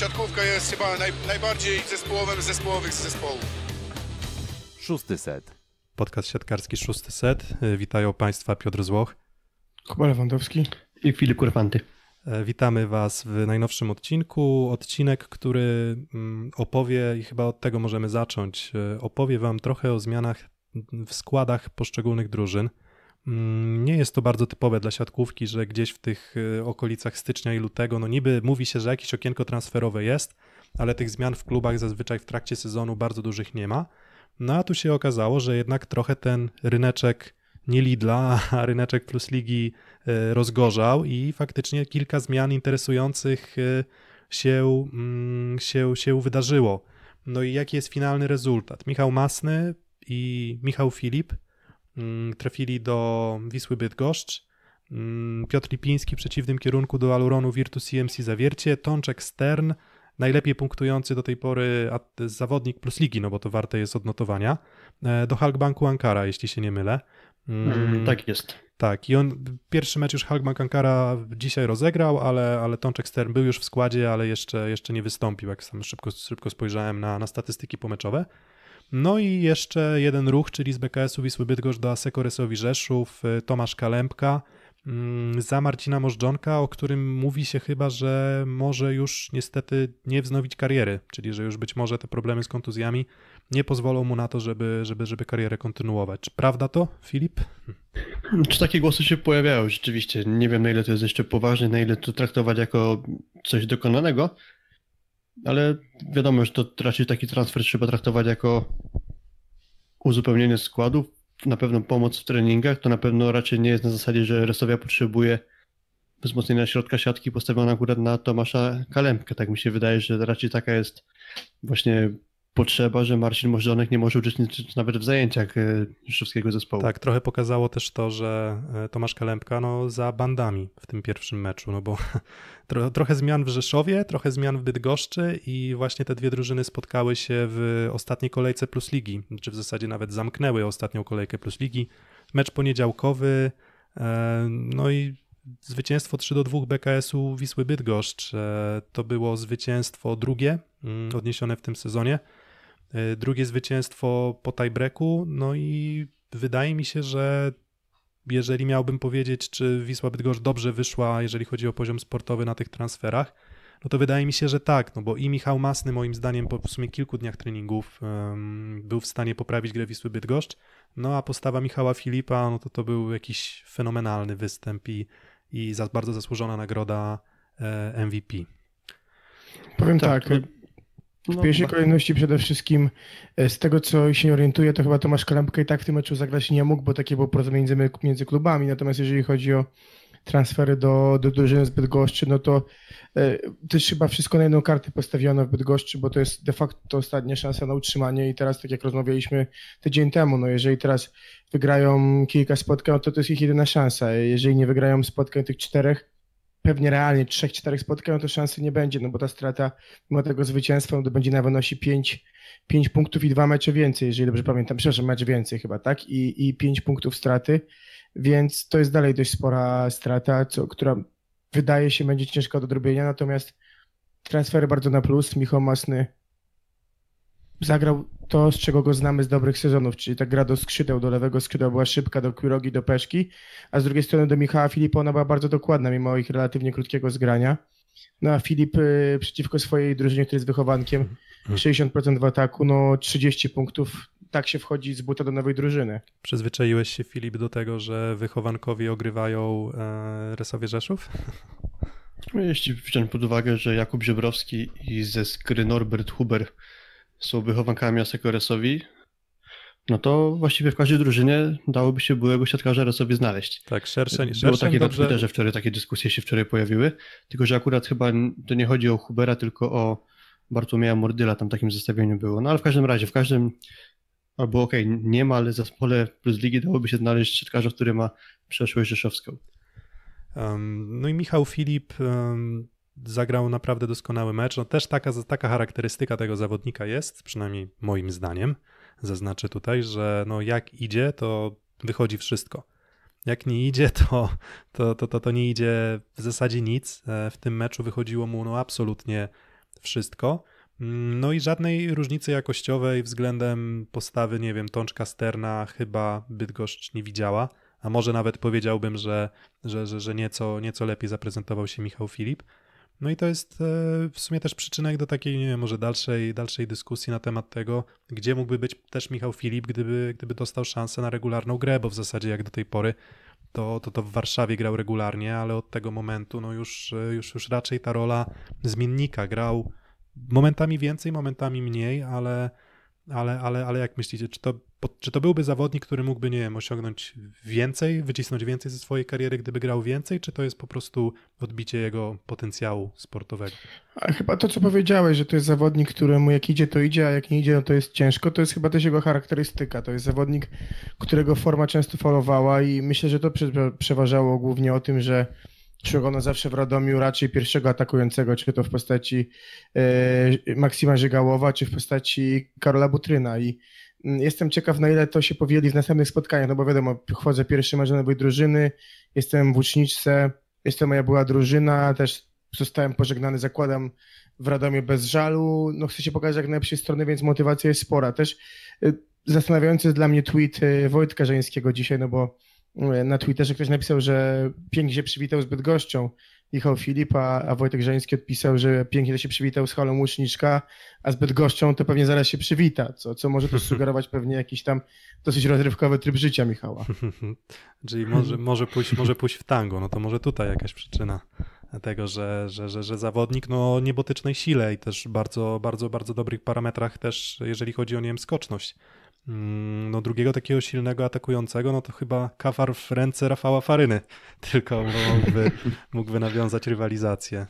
siatkówka jest chyba naj, najbardziej zespołowym zespołowych z zespołu. Szósty set. Podcast siatkarski Szósty set. E, witają Państwa Piotr Złoch. Kuba Lewandowski. I Filip Kurwanty. E, witamy Was w najnowszym odcinku. Odcinek, który mm, opowie, i chyba od tego możemy zacząć, e, opowie Wam trochę o zmianach w składach poszczególnych drużyn. Mm, nie jest to bardzo typowe dla siatkówki, że gdzieś w tych y, okolicach stycznia i lutego, no niby mówi się, że jakieś okienko transferowe jest, ale tych zmian w klubach zazwyczaj w trakcie sezonu bardzo dużych nie ma. No a tu się okazało, że jednak trochę ten ryneczek nie Lidla, a ryneczek plus ligi y, rozgorzał i faktycznie kilka zmian interesujących y, się, mm, się, się wydarzyło. No i jaki jest finalny rezultat? Michał Masny i Michał Filip Mm, trafili do Wisły Bydgoszcz. Mm, Piotr Lipiński w przeciwnym kierunku do Aluronu Virtus CMC Zawiercie, Tączek Stern, najlepiej punktujący do tej pory zawodnik plus ligi, no bo to warte jest odnotowania, e, do Halkbanku Ankara, jeśli się nie mylę. Mm, tak jest. Tak, i on pierwszy mecz już Halkbank Ankara dzisiaj rozegrał, ale, ale Tączek Stern był już w składzie, ale jeszcze, jeszcze nie wystąpił, jak sam szybko, szybko spojrzałem na, na statystyki pomeczowe. No i jeszcze jeden ruch, czyli z BKS-u Wisły Bydgoszcz do Asekoresowi Rzeszów, y, Tomasz Kalempka mm, za Marcina Możdżonka, o którym mówi się chyba, że może już niestety nie wznowić kariery, czyli że już być może te problemy z kontuzjami nie pozwolą mu na to, żeby, żeby, żeby karierę kontynuować. Czy prawda to, Filip? Hmm, czy takie głosy się pojawiają? Rzeczywiście nie wiem, na ile to jest jeszcze poważne, na ile to traktować jako coś dokonanego, ale wiadomo, że to raczej taki transfer trzeba traktować jako uzupełnienie składów, na pewno pomoc w treningach, to na pewno raczej nie jest na zasadzie, że Resowia potrzebuje wzmocnienia środka siatki postawiona akurat na Tomasza Kalemkę. Tak mi się wydaje, że raczej taka jest właśnie potrzeba, że Marcin Możdżonek nie może uczestniczyć nawet w zajęciach e, rzeszowskiego zespołu. Tak, trochę pokazało też to, że e, Tomasz Kalempka no, za bandami w tym pierwszym meczu, no bo tro, trochę zmian w Rzeszowie, trochę zmian w Bydgoszczy i właśnie te dwie drużyny spotkały się w ostatniej kolejce Plus Ligi, czy w zasadzie nawet zamknęły ostatnią kolejkę Plus Ligi. Mecz poniedziałkowy, e, no i zwycięstwo 3 do 2 BKS-u Wisły Bydgoszcz. To było zwycięstwo drugie mm, odniesione w tym sezonie. E, drugie zwycięstwo po tiebreaku, no i wydaje mi się, że jeżeli miałbym powiedzieć, czy Wisła Bydgoszcz dobrze wyszła, jeżeli chodzi o poziom sportowy na tych transferach, no to wydaje mi się, że tak, no bo i Michał Masny moim zdaniem po w sumie kilku dniach treningów um, był w stanie poprawić grę Wisły Bydgoszcz, no a postawa Michała Filipa, no to to był jakiś fenomenalny występ i, i za bardzo zasłużona nagroda e, MVP. Powiem tak, tak no y, no, w pierwszej no. kolejności przede wszystkim e, z tego, co się orientuję, to chyba Tomasz Kalampka i tak w tym meczu zagrać nie mógł, bo takie było porozumienie między klubami. Natomiast jeżeli chodzi o transfery do, do drużyny z Bydgoszczy, no to e, też chyba wszystko na jedną kartę postawiono w Bydgoszczy, bo to jest de facto ostatnia szansa na utrzymanie i teraz, tak jak rozmawialiśmy tydzień temu, no jeżeli teraz wygrają kilka spotkań, no to to jest ich jedyna szansa. Jeżeli nie wygrają spotkań tych czterech, pewnie realnie 3-4 spotkań, no to szansy nie będzie, no bo ta strata mimo tego zwycięstwa no to będzie na wynosi 5, 5 punktów i dwa mecze więcej, jeżeli dobrze pamiętam, przepraszam, mecz więcej chyba, tak? I, i 5 punktów straty, więc to jest dalej dość spora strata, co, która wydaje się będzie ciężka do odrobienia, natomiast transfery bardzo na plus, Michał Masny zagrał to, z czego go znamy z dobrych sezonów, czyli ta gra do skrzydeł, do lewego skrzydła była szybka, do Kurogi, do Peszki, a z drugiej strony do Michała Filipa ona była bardzo dokładna, mimo ich relatywnie krótkiego zgrania. No a Filip y, przeciwko swojej drużynie, który jest wychowankiem, 60% mhm. w ataku, no 30 punktów, tak się wchodzi z buta do nowej drużyny. Przyzwyczaiłeś się Filip do tego, że wychowankowi ogrywają e, Resowie Rzeszów? Jeśli wziąć pod uwagę, że Jakub Żebrowski i ze skry Norbert Huber są wychowankami Aseko Resowi, no to właściwie w każdej drużynie dałoby się byłego siatkarza Resowi znaleźć. Tak, szerszeń. Było takie dobrze... na Twitterze wczoraj, takie dyskusje się wczoraj pojawiły, tylko że akurat chyba to nie chodzi o Hubera, tylko o Bartłomieja Mordyla tam w takim zestawieniu było. No ale w każdym razie, w każdym albo okej, okay, nie ma, ale zespole plus ligi dałoby się znaleźć siatkarza, który ma przeszłość rzeszowską. Um, no i Michał Filip um zagrał naprawdę doskonały mecz. No też taka, taka charakterystyka tego zawodnika jest, przynajmniej moim zdaniem. Zaznaczę tutaj, że no jak idzie, to wychodzi wszystko. Jak nie idzie, to, to, to, to, to nie idzie w zasadzie nic. E, w tym meczu wychodziło mu no absolutnie wszystko. Mm, no i żadnej różnicy jakościowej względem postawy, nie wiem, Tączka Sterna chyba Bydgoszcz nie widziała, a może nawet powiedziałbym, że, że, że, że nieco, nieco lepiej zaprezentował się Michał Filip. No i to jest e, w sumie też przyczynek do takiej, nie wiem, może dalszej, dalszej dyskusji na temat tego, gdzie mógłby być też Michał Filip, gdyby, gdyby dostał szansę na regularną grę, bo w zasadzie jak do tej pory to, to, to w Warszawie grał regularnie, ale od tego momentu no już, e, już, już raczej ta rola zmiennika grał momentami więcej, momentami mniej, ale ale, ale, ale jak myślicie, czy to, czy to byłby zawodnik, który mógłby, nie wiem, osiągnąć więcej, wycisnąć więcej ze swojej kariery, gdyby grał więcej, czy to jest po prostu odbicie jego potencjału sportowego? A chyba to, co powiedziałeś, że to jest zawodnik, któremu jak idzie, to idzie, a jak nie idzie, no to jest ciężko, to jest chyba też jego charakterystyka. To jest zawodnik, którego forma często falowała i myślę, że to przeważało głównie o tym, że szukono zawsze w Radomiu raczej pierwszego atakującego, czy to w postaci e, Maksima Żygałowa, czy w postaci Karola Butryna i mm, Jestem ciekaw, na ile to się powieli w następnych spotkaniach, no bo wiadomo, chodzę pierwszy mecz nowej drużyny, jestem w Łuczniczce, jest to moja była drużyna, też zostałem pożegnany, zakładam w Radomie bez żalu, no chcę się pokazać jak najlepszej strony, więc motywacja jest spora. Też e, zastanawiający jest dla mnie tweet e, Wojtka Żeńskiego dzisiaj, no bo E, na Twitterze ktoś napisał, że pięknie się przywitał z Bydgoszczą, Michał Filipa, a Wojtek Żeński odpisał, że pięknie się przywitał z Holą Łuczniczka, a z Bydgoszczą to pewnie zaraz się przywita, co, co może to sugerować pewnie jakiś tam dosyć rozrywkowy tryb życia Michała. Czyli może, może, pójść, może pójść w tango, no to może tutaj jakaś przyczyna tego, że, że, że, że zawodnik no, o niebotycznej sile i też bardzo, bardzo, bardzo dobrych parametrach też, jeżeli chodzi o, nie wiem, skoczność Mm, no drugiego takiego silnego atakującego, no to chyba kafar w ręce Rafała Faryny tylko mógłby, mógłby nawiązać rywalizację.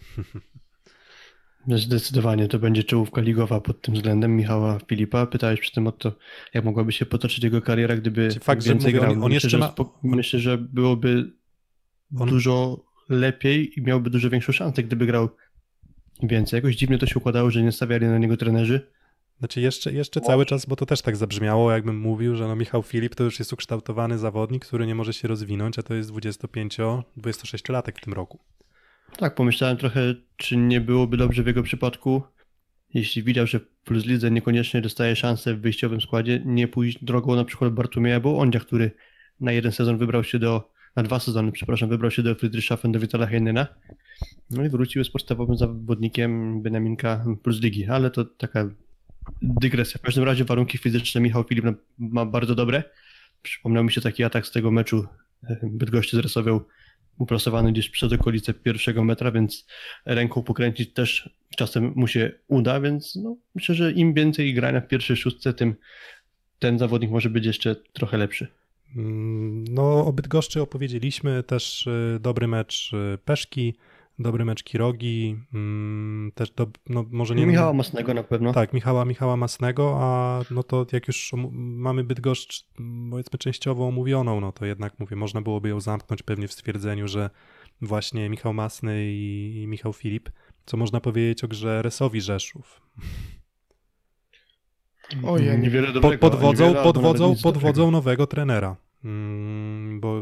Zdecydowanie to będzie czołówka ligowa pod tym względem Michała Filipa. Pytałeś przy tym o to, jak mogłaby się potoczyć jego kariera, gdyby Fakt, więcej mówię, grał. On, on myślę, że, ma... myślę, że byłoby on... dużo lepiej i miałby dużo większą szansę, gdyby grał więcej. Jakoś dziwnie to się układało, że nie stawiali na niego trenerzy znaczy jeszcze, jeszcze cały czas, bo to też tak zabrzmiało, jakbym mówił, że no Michał Filip to już jest ukształtowany zawodnik, który nie może się rozwinąć, a to jest 25-26-latek w tym roku. Tak, pomyślałem trochę, czy nie byłoby dobrze w jego przypadku, jeśli widział, że plus lidze niekoniecznie dostaje szansę w wyjściowym składzie, nie pójść drogą na przykład Bartumieja Bołądzia, który na jeden sezon wybrał się do, na dwa sezony, przepraszam, wybrał się do Friedrichshafen, do Witala Heinena, no i wrócił z podstawowym zawodnikiem Benaminka plus ligi, ale to taka dygresja. W każdym razie warunki fizyczne Michał Filip ma bardzo dobre. Przypomniał mi się taki atak z tego meczu e, Bydgoszczy z Resowią, gdzieś przed okolice pierwszego metra, więc ręką pokręcić też czasem mu się uda, więc no, myślę, że im więcej grania w pierwszej szóstce, tym ten zawodnik może być jeszcze trochę lepszy. Mm, no, o Bydgoszczy opowiedzieliśmy, też e, dobry mecz e, Peszki, dobry mecz Kirogi, mm, też do, no, może nie... Michała Masnego na pewno. Tak, Michała, Michała Masnego, a no to jak już mamy Bydgoszcz powiedzmy częściowo omówioną, no to jednak mówię, można byłoby ją zamknąć pewnie w stwierdzeniu, że właśnie Michał Masny i, i Michał Filip, co można powiedzieć o grze Resowi Rzeszów. Ojej, niewiele dobrego. Pod, podwodzą nowego trenera. Mm,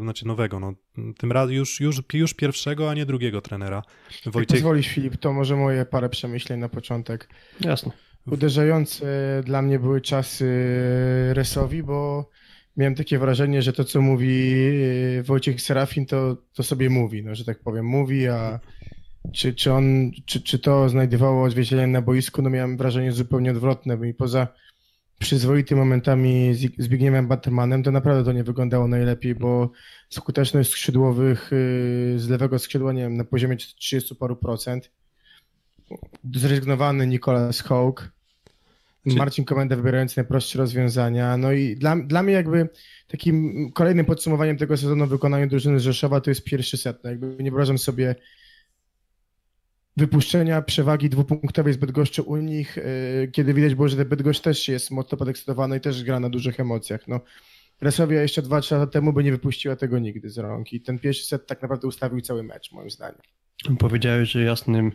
znaczy nowego, no, tym razem już, już, już pierwszego, a nie drugiego trenera. Wojciech... Jak pozwolisz Filip, to może moje parę przemyśleń na początek. Jasne. Uderzające dla mnie były czasy Resowi, bo miałem takie wrażenie, że to co mówi e, Wojciech Serafin to, to sobie mówi, no, że tak powiem, mówi, a czy, czy, on, czy, czy to znajdowało odzwierciedlenie na boisku, no miałem wrażenie zupełnie odwrotne, bo i poza przyzwoity momentami z Zbigniewem Batmanem to naprawdę to nie wyglądało najlepiej, bo skuteczność skrzydłowych y, z lewego skrzydła, nie wiem, na poziomie 30 paru procent. Zrezygnowany Nicolas Hawk. Marcin Komenda wybierający najprostsze rozwiązania. No i dla, dla mnie jakby takim kolejnym podsumowaniem tego sezonu w wykonaniu drużyny z Rzeszowa to jest pierwszy set. No jakby nie wyobrażam sobie wypuszczenia przewagi dwupunktowej z Bydgoszczy u nich, e, kiedy widać było, że Bydgoszcz też jest mocno podekscytowany i też gra na dużych emocjach. No, Resowia jeszcze 2-3 lata temu by nie wypuściła tego nigdy z rąk i ten pierwszy set tak naprawdę ustawił cały mecz, moim zdaniem. Powiedziałeś, że jasnym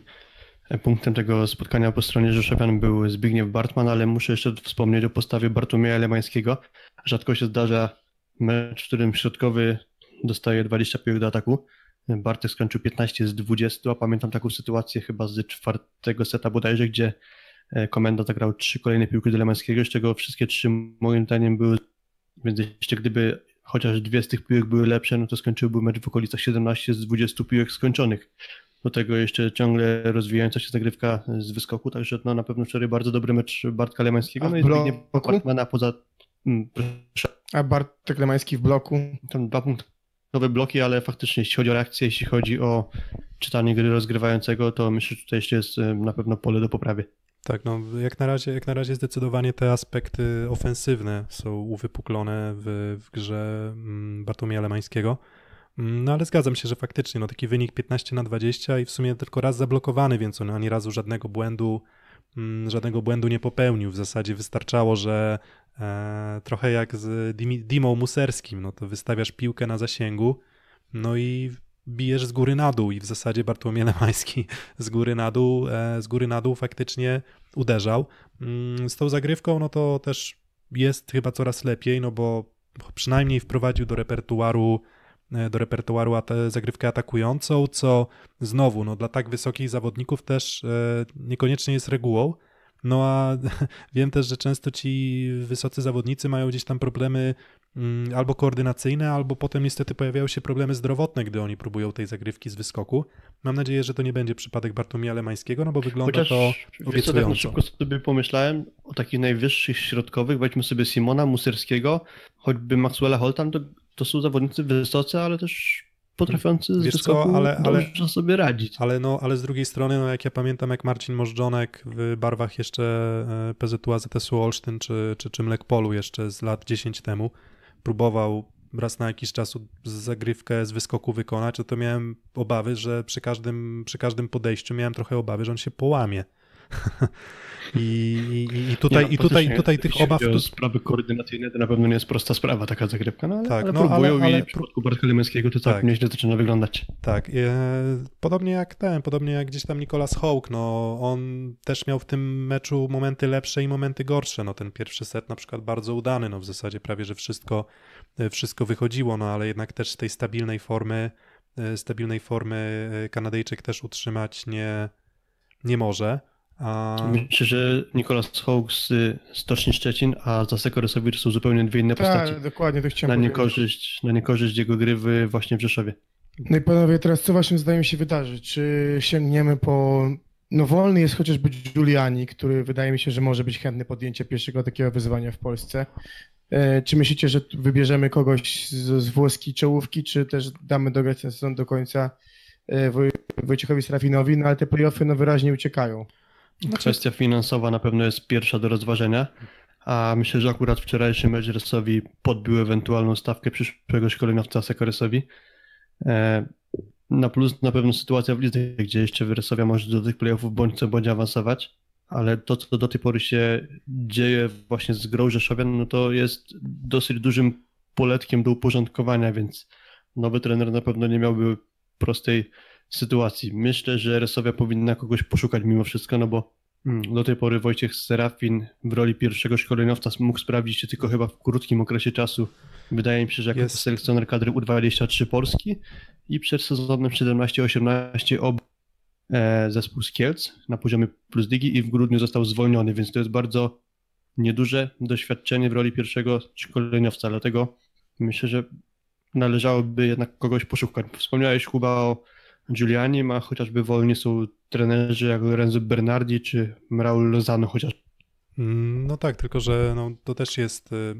e, punktem tego spotkania po stronie Rzeszowian był Zbigniew Bartman, ale muszę jeszcze wspomnieć o postawie Bartłomieja Lemańskiego. Rzadko się zdarza mecz, w którym środkowy dostaje 20 piłek do ataku. Bartek skończył 15 z 20, a pamiętam taką sytuację chyba z czwartego seta bodajże, gdzie e, komenda zagrał trzy kolejne piłki do Lemańskiego, z czego wszystkie trzy moim zdaniem były, więc jeszcze gdyby chociaż dwie z tych piłek były lepsze, no to skończyłby mecz w okolicach 17 z 20 piłek skończonych. Do tego jeszcze ciągle rozwijająca się zagrywka z wyskoku, także no na pewno wczoraj bardzo dobry mecz Bartka Lemańskiego. No i Bartmana poza... Mm, a Bartek Lemański w bloku? Tam dwa punkty nowe bloki, ale faktycznie jeśli chodzi o reakcję, jeśli chodzi o czytanie gry rozgrywającego, to myślę, że tutaj jeszcze jest e, na pewno pole do poprawy. Tak, no jak na razie, jak na razie zdecydowanie te aspekty ofensywne są uwypuklone w, w grze mm, Bartłomieja Alemańskiego. Mm, no ale zgadzam się, że faktycznie no, taki wynik 15 na 20 i w sumie tylko raz zablokowany, więc on ani razu żadnego błędu mm, żadnego błędu nie popełnił. W zasadzie wystarczało, że E, trochę jak z Dimą Muserskim, no to wystawiasz piłkę na zasięgu, no i bijesz z góry na dół i w zasadzie Bartłomiej Lemański z góry na dół, e, z góry na dół faktycznie uderzał. Mm, z tą zagrywką no to też jest chyba coraz lepiej, no bo przynajmniej wprowadził do repertuaru e, do repertuaru zagrywkę atakującą, co znowu no, dla tak wysokich zawodników też niekoniecznie jest regułą, no a wiem też, że często ci wysocy zawodnicy mają gdzieś tam problemy mm, albo koordynacyjne, albo potem niestety pojawiają się problemy zdrowotne, gdy oni próbują tej zagrywki z wyskoku. Mam nadzieję, że to nie będzie przypadek Bartłomieja Lemańskiego, no bo wygląda Chociaż, to obiecująco. Wiesz, tak na szybko sobie pomyślałem o takich najwyższych środkowych, weźmy sobie Simona Muserskiego, choćby Maxwella Holtan, to, to są zawodnicy wysocy, ale też potrafiący Wiesz z ale, ale, sobie radzić. Ale, no, ale z drugiej strony, no, jak ja pamiętam, jak Marcin Możdżonek w barwach jeszcze e, PZU AZS-u Olsztyn czy, czy, czy Mlekpolu jeszcze z lat 10 temu próbował raz na jakiś czas zagrywkę z wyskoku wykonać, to, to miałem obawy, że przy każdym, przy każdym podejściu miałem trochę obawy, że on się połamie. I, i, tutaj, nie, no, i tutaj, i tutaj tych obaw. Tu... Sprawy koordynacyjne to na pewno nie jest prosta sprawa, taka zagrywka, no ale, tak, ale no, próbują ale, ale... i w przypadku Bartka Lemeńskiego to tak. całkiem nieźle zaczyna wyglądać. Tak, e, podobnie jak ten, podobnie jak gdzieś tam Nicolas Hawk, no on też miał w tym meczu momenty lepsze i momenty gorsze, no ten pierwszy set na przykład bardzo udany, no w zasadzie prawie, że wszystko, e, wszystko wychodziło, no ale jednak też z tej stabilnej formy, e, stabilnej formy Kanadyjczyk też utrzymać nie, nie może. A... Myślę, że Nikolas Hołk z Stoczni Szczecin, a Zasek Rysowicz są zupełnie dwie inne Ta, postacie. dokładnie, to chciałem na niekorzyść, powiedzieć. na niekorzyść jego gry w, właśnie w Rzeszowie. No i panowie, teraz co waszym zdaniem się wydarzy? Czy sięgniemy po... No wolny jest chociażby Giuliani, który wydaje mi się, że może być chętny podjęcia pierwszego takiego wyzwania w Polsce. E, czy myślicie, że wybierzemy kogoś z, z włoskiej czołówki, czy też damy dograć ten sezon do końca e, Wojciechowi Serafinowi? No ale te playoffy no, wyraźnie uciekają. Znaczy- Kwestia finansowa na pewno jest pierwsza do rozważenia, a myślę, że akurat wczorajszy mecz Resowi podbił ewentualną stawkę przyszłego szkoleniowca Sekoresowi. E, na plus na pewno sytuacja w lidze, gdzie jeszcze Resowia może do tych playoffów bądź co bądź awansować, ale to, co do tej pory się dzieje właśnie z grą Rzeszowia, no to jest dosyć dużym poletkiem do uporządkowania, więc nowy trener na pewno nie miałby prostej sytuacji. Myślę, że Resowia powinna kogoś poszukać mimo wszystko, no bo mm, do tej pory Wojciech Serafin w roli pierwszego szkoleniowca mógł sprawdzić się tylko chyba w krótkim okresie czasu. Wydaje mi się, że jako selekcjoner kadry U23 Polski i przed sezonem 17-18 obu e, zespół z Kielc na poziomie plus i w grudniu został zwolniony, więc to jest bardzo nieduże doświadczenie w roli pierwszego szkoleniowca, dlatego myślę, że należałoby jednak kogoś poszukać. Wspomniałeś Kuba o Giulianim, a chociażby wolni są trenerzy jak Lorenzo Bernardi czy Raul Lozano chociaż. Mm, no tak, tylko że no, to też jest. Y,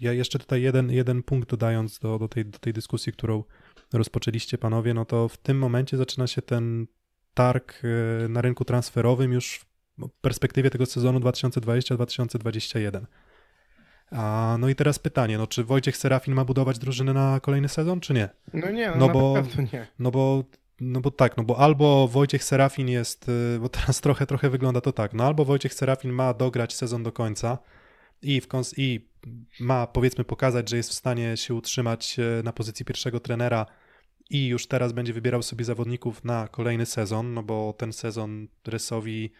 ja jeszcze tutaj jeden, jeden punkt dodając do, do, tej, do tej dyskusji, którą rozpoczęliście panowie, no to w tym momencie zaczyna się ten targ y, na rynku transferowym już w perspektywie tego sezonu 2020-2021. A, no i teraz pytanie, no czy Wojciech Serafin ma budować drużynę na kolejny sezon, czy nie? No nie, no, no bo, nie. No bo, no bo tak, no bo albo Wojciech Serafin jest, y, bo teraz trochę, trochę wygląda to tak, no albo Wojciech Serafin ma dograć sezon do końca i, w kons- i ma powiedzmy pokazać, że jest w stanie się utrzymać y, na pozycji pierwszego trenera i już teraz będzie wybierał sobie zawodników na kolejny sezon, no bo ten sezon Rysowi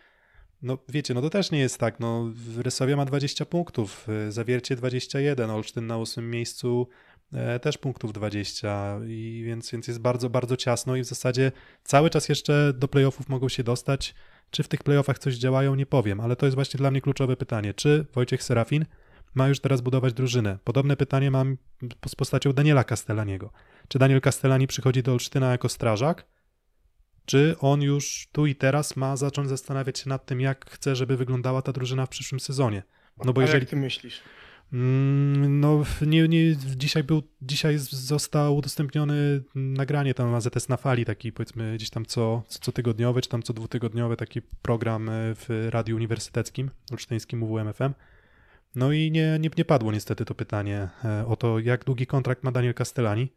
no wiecie, no to też nie jest tak. No, Rysowia ma 20 punktów, Zawiercie 21, Olsztyn na 8 miejscu e, też punktów 20, i więc, więc jest bardzo, bardzo ciasno i w zasadzie cały czas jeszcze do playoffów mogą się dostać. Czy w tych playoffach coś działają, nie powiem, ale to jest właśnie dla mnie kluczowe pytanie. Czy Wojciech Serafin ma już teraz budować drużynę? Podobne pytanie mam z postacią Daniela Castellaniego. Czy Daniel Castellani przychodzi do Olsztyna jako strażak? czy on już tu i teraz ma zacząć zastanawiać się nad tym, jak chce, żeby wyglądała ta drużyna w przyszłym sezonie. No bo A jeżeli... jak ty myślisz? Mm, no, nie, nie, dzisiaj, był, dzisiaj został udostępniony nagranie tam ZS na fali, taki powiedzmy gdzieś tam co, co tygodniowy, czy tam co dwutygodniowy taki program e, w Radiu Uniwersyteckim Olsztyńskim UWMFM. No i nie, nie, nie padło niestety to pytanie e, o to, jak długi kontrakt ma Daniel Castellani.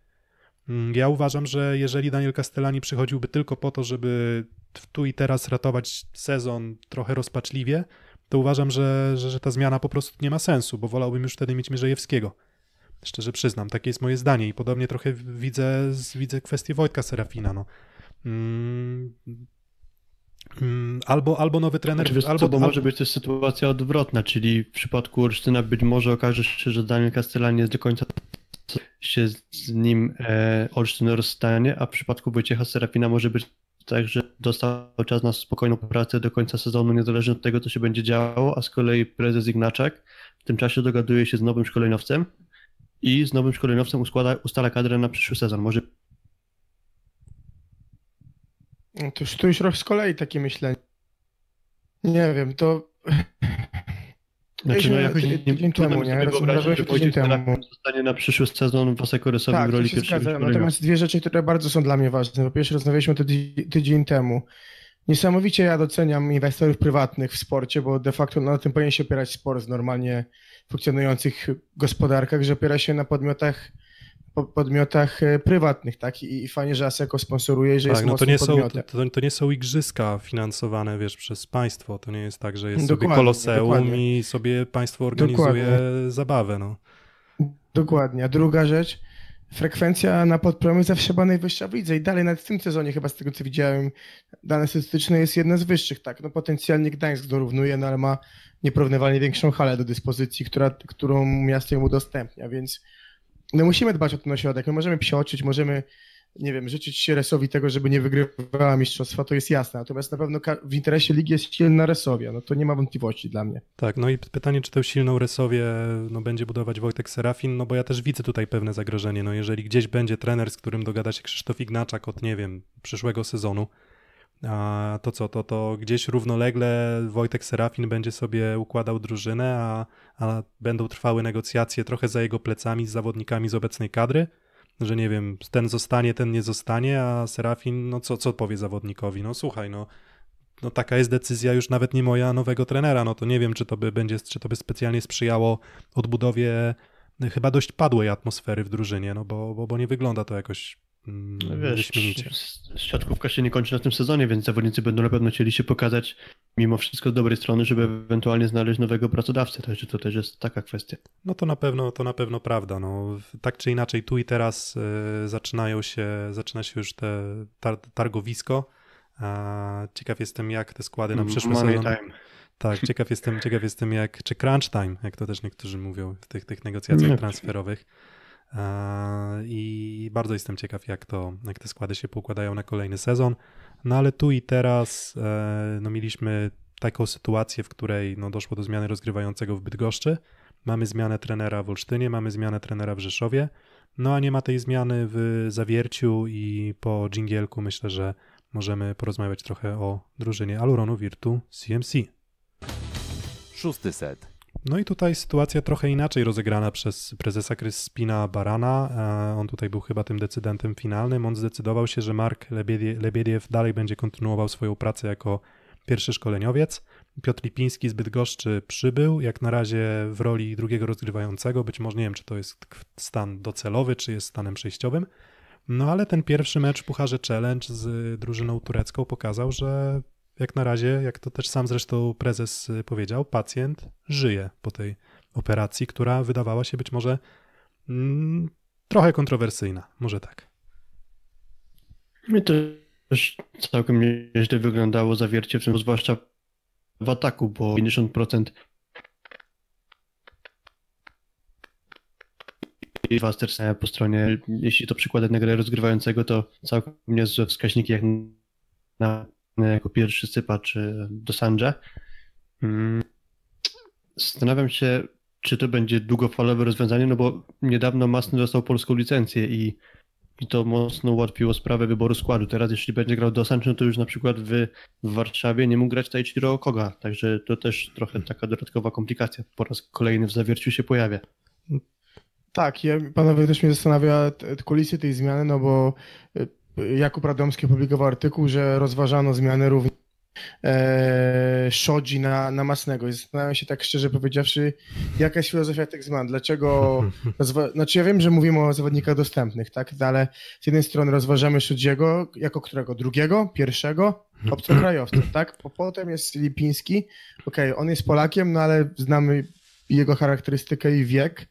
Mm, ja uważam, że jeżeli Daniel Castellani przychodziłby tylko po to, żeby tu i teraz ratować sezon trochę rozpaczliwie, to uważam, że, że, że ta zmiana po prostu nie ma sensu, bo wolałbym już wtedy mieć Mierzejewskiego. Szczerze przyznam, takie jest moje zdanie i podobnie trochę widzę, widzę kwestię Wojtka Serafina. No. Mm, mm albo, albo nowy trener. Znaczy, albo, co, bo albo... może być też sytuacja odwrotna, czyli w przypadku Ursztyna być może okaże się, że Daniel Castellani jest do końca się z nim e, olsztyny rozstanie, a w przypadku Wojciecha Serafina może być tak, że dostał czas na spokojną pracę do końca sezonu, niezależnie od tego, co się będzie działo, a z kolei prezes Ignaczak w tym czasie dogaduje się z nowym szkoleniowcem i z nowym szkoleniowcem uskłada, ustala kadrę na przyszły sezon. Może... No to już, to już z kolei takie myślenie. Nie wiem, to znaczy, no jakoś nie, tydzień temu, nie? Rozmawiałeś tydzień temu. Zostanie na przyszły sezon w Asekorysowi tak, w roli pierwszego zgadza. Natomiast dwie rzeczy, które bardzo są dla mnie ważne. Po pierwsze, rozmawialiśmy tydzień, tydzień temu. Niesamowicie ja doceniam inwestorów prywatnych w sporcie, bo de facto na tym powinien się opierać sport z normalnie funkcjonujących gospodarkach, że opiera się na podmiotach podmiotach e, prywatnych, tak? I, fajnie, że ASECO sponsoruje, że tak, jest no to nie są, to, to, nie są igrzyska finansowane, wiesz, przez państwo. To nie jest tak, że jest dokładnie, sobie koloseum dokładnie. i sobie państwo organizuje dokładnie. zabawę, no. Dokładnie. A druga rzecz, frekwencja na podpromy zawsze była najwyższa w lidze i dalej nawet w tym sezonie chyba z tego co widziałem dane statystyczne jest jedna z wyższych, tak, no potencjalnie Gdańsk dorównuje, no ale ma nieporównywalnie większą halę do dyspozycji, która, którą miasto jemu udostępnia, więc no musimy dbać o ten ośrodek. My możemy psioczyć, możemy, nie wiem, życzyć się Resowi tego, żeby nie wygrywała mistrzostwa, to jest jasne. Natomiast na pewno w interesie ligi jest silna Resowia, no to nie ma wątpliwości dla mnie. Tak, no i pytanie, czy tę silną Resowię no, będzie budować Wojtek Serafin, no bo ja też widzę tutaj pewne zagrożenie. No jeżeli gdzieś będzie trener, z którym dogada się Krzysztof Ignaczak od, nie wiem, przyszłego sezonu, a to co, to, to gdzieś równolegle Wojtek Serafin będzie sobie układał drużynę, a, a będą trwały negocjacje trochę za jego plecami z zawodnikami z obecnej kadry? Że nie wiem, ten zostanie, ten nie zostanie, a Serafin, no co, co powie zawodnikowi? No słuchaj, no, no taka jest decyzja już nawet nie moja, nowego trenera, no to nie wiem, czy to by będzie, czy to by specjalnie sprzyjało odbudowie chyba dość padłej atmosfery w drużynie, no bo, bo, bo nie wygląda to jakoś no wiesz, siatkówka się nie kończy na tym sezonie, więc zawodnicy będą na pewno chcieli się pokazać mimo wszystko z dobrej strony, żeby ewentualnie znaleźć nowego pracodawcę, także to też jest taka kwestia. No to na pewno, to na pewno prawda. No, tak czy inaczej tu i teraz y, zaczynają się, zaczyna się już te tar targowisko. A, ciekaw jestem jak te składy na przyszły Money sezon... Time. Tak, ciekaw jestem, ciekaw jestem jak, czy crunch time, jak to też niektórzy mówią w tych, tych negocjacjach transferowych. E, I bardzo jestem ciekaw, jak, to, jak te składy się poukładają na kolejny sezon. No ale tu i teraz e, no, mieliśmy taką sytuację, w której no, doszło do zmiany rozgrywającego w Bydgoszczy. Mamy zmianę trenera w Olsztynie, mamy zmianę trenera w Rzeszowie. No a nie ma tej zmiany w Zawierciu i po dżingielku myślę, że możemy porozmawiać trochę o drużynie Aluronu Virtu CMC. Szósty set. No i tutaj sytuacja trochę inaczej rozegrana przez prezesa Kryspina Barana. E, on tutaj był chyba tym decydentem finalnym. On zdecydował się, że Mark Lebediew dalej będzie kontynuował swoją pracę jako pierwszy szkoleniowiec. Piotr Lipiński z Bydgoszczy przybył, jak na razie w roli drugiego rozgrywającego. Być może nie wiem, czy to jest stan docelowy, czy jest stanem przejściowym. No ale ten pierwszy mecz w Pucharze Challenge z drużyną turecką pokazał, że jak na razie, jak to też sam zresztą prezes y, powiedział, pacjent żyje po tej operacji, która wydawała się być może mm, trochę kontrowersyjna, może tak. Mi też całkiem nieźle wyglądało zawiercie, w tym zwłaszcza w ataku, bo 50% Buster po stronie, jeśli to przykładać na rozgrywającego, to całkiem niezłe wskaźniki jak na E, jako pierwszy sypacz do Sanjay. Mm. Zastanawiam się, czy to będzie długofalowe rozwiązanie, no bo niedawno Masny dostał polską licencję i, i to mocno ułatwiło sprawę wyboru składu. Teraz jeśli będzie grał do Sancho, no to już na przykład w, w Warszawie nie mógł grać Taichiro Okoga, także to też trochę taka dodatkowa komplikacja po raz kolejny w zawierciu się pojawia. Tak, ja, panowie też mnie zastanawia kulisy tej zmiany, no bo y, Jakub Radomski opublikował artykuł, że rozważano zmianę również e, szodzi na, na masnego. I zastanawiam się tak szczerze powiedziawszy, jaka jest filozofia tych zmian, dlaczego... znaczy ja wiem, że mówimy o zawodnikach dostępnych, tak, no ale z jednej strony rozważamy Szodziego, jako którego? Drugiego? Pierwszego? Obcokrajowca, tak? Potem jest Lipiński, okej, okay, on jest Polakiem, no ale znamy jego charakterystykę i wiek.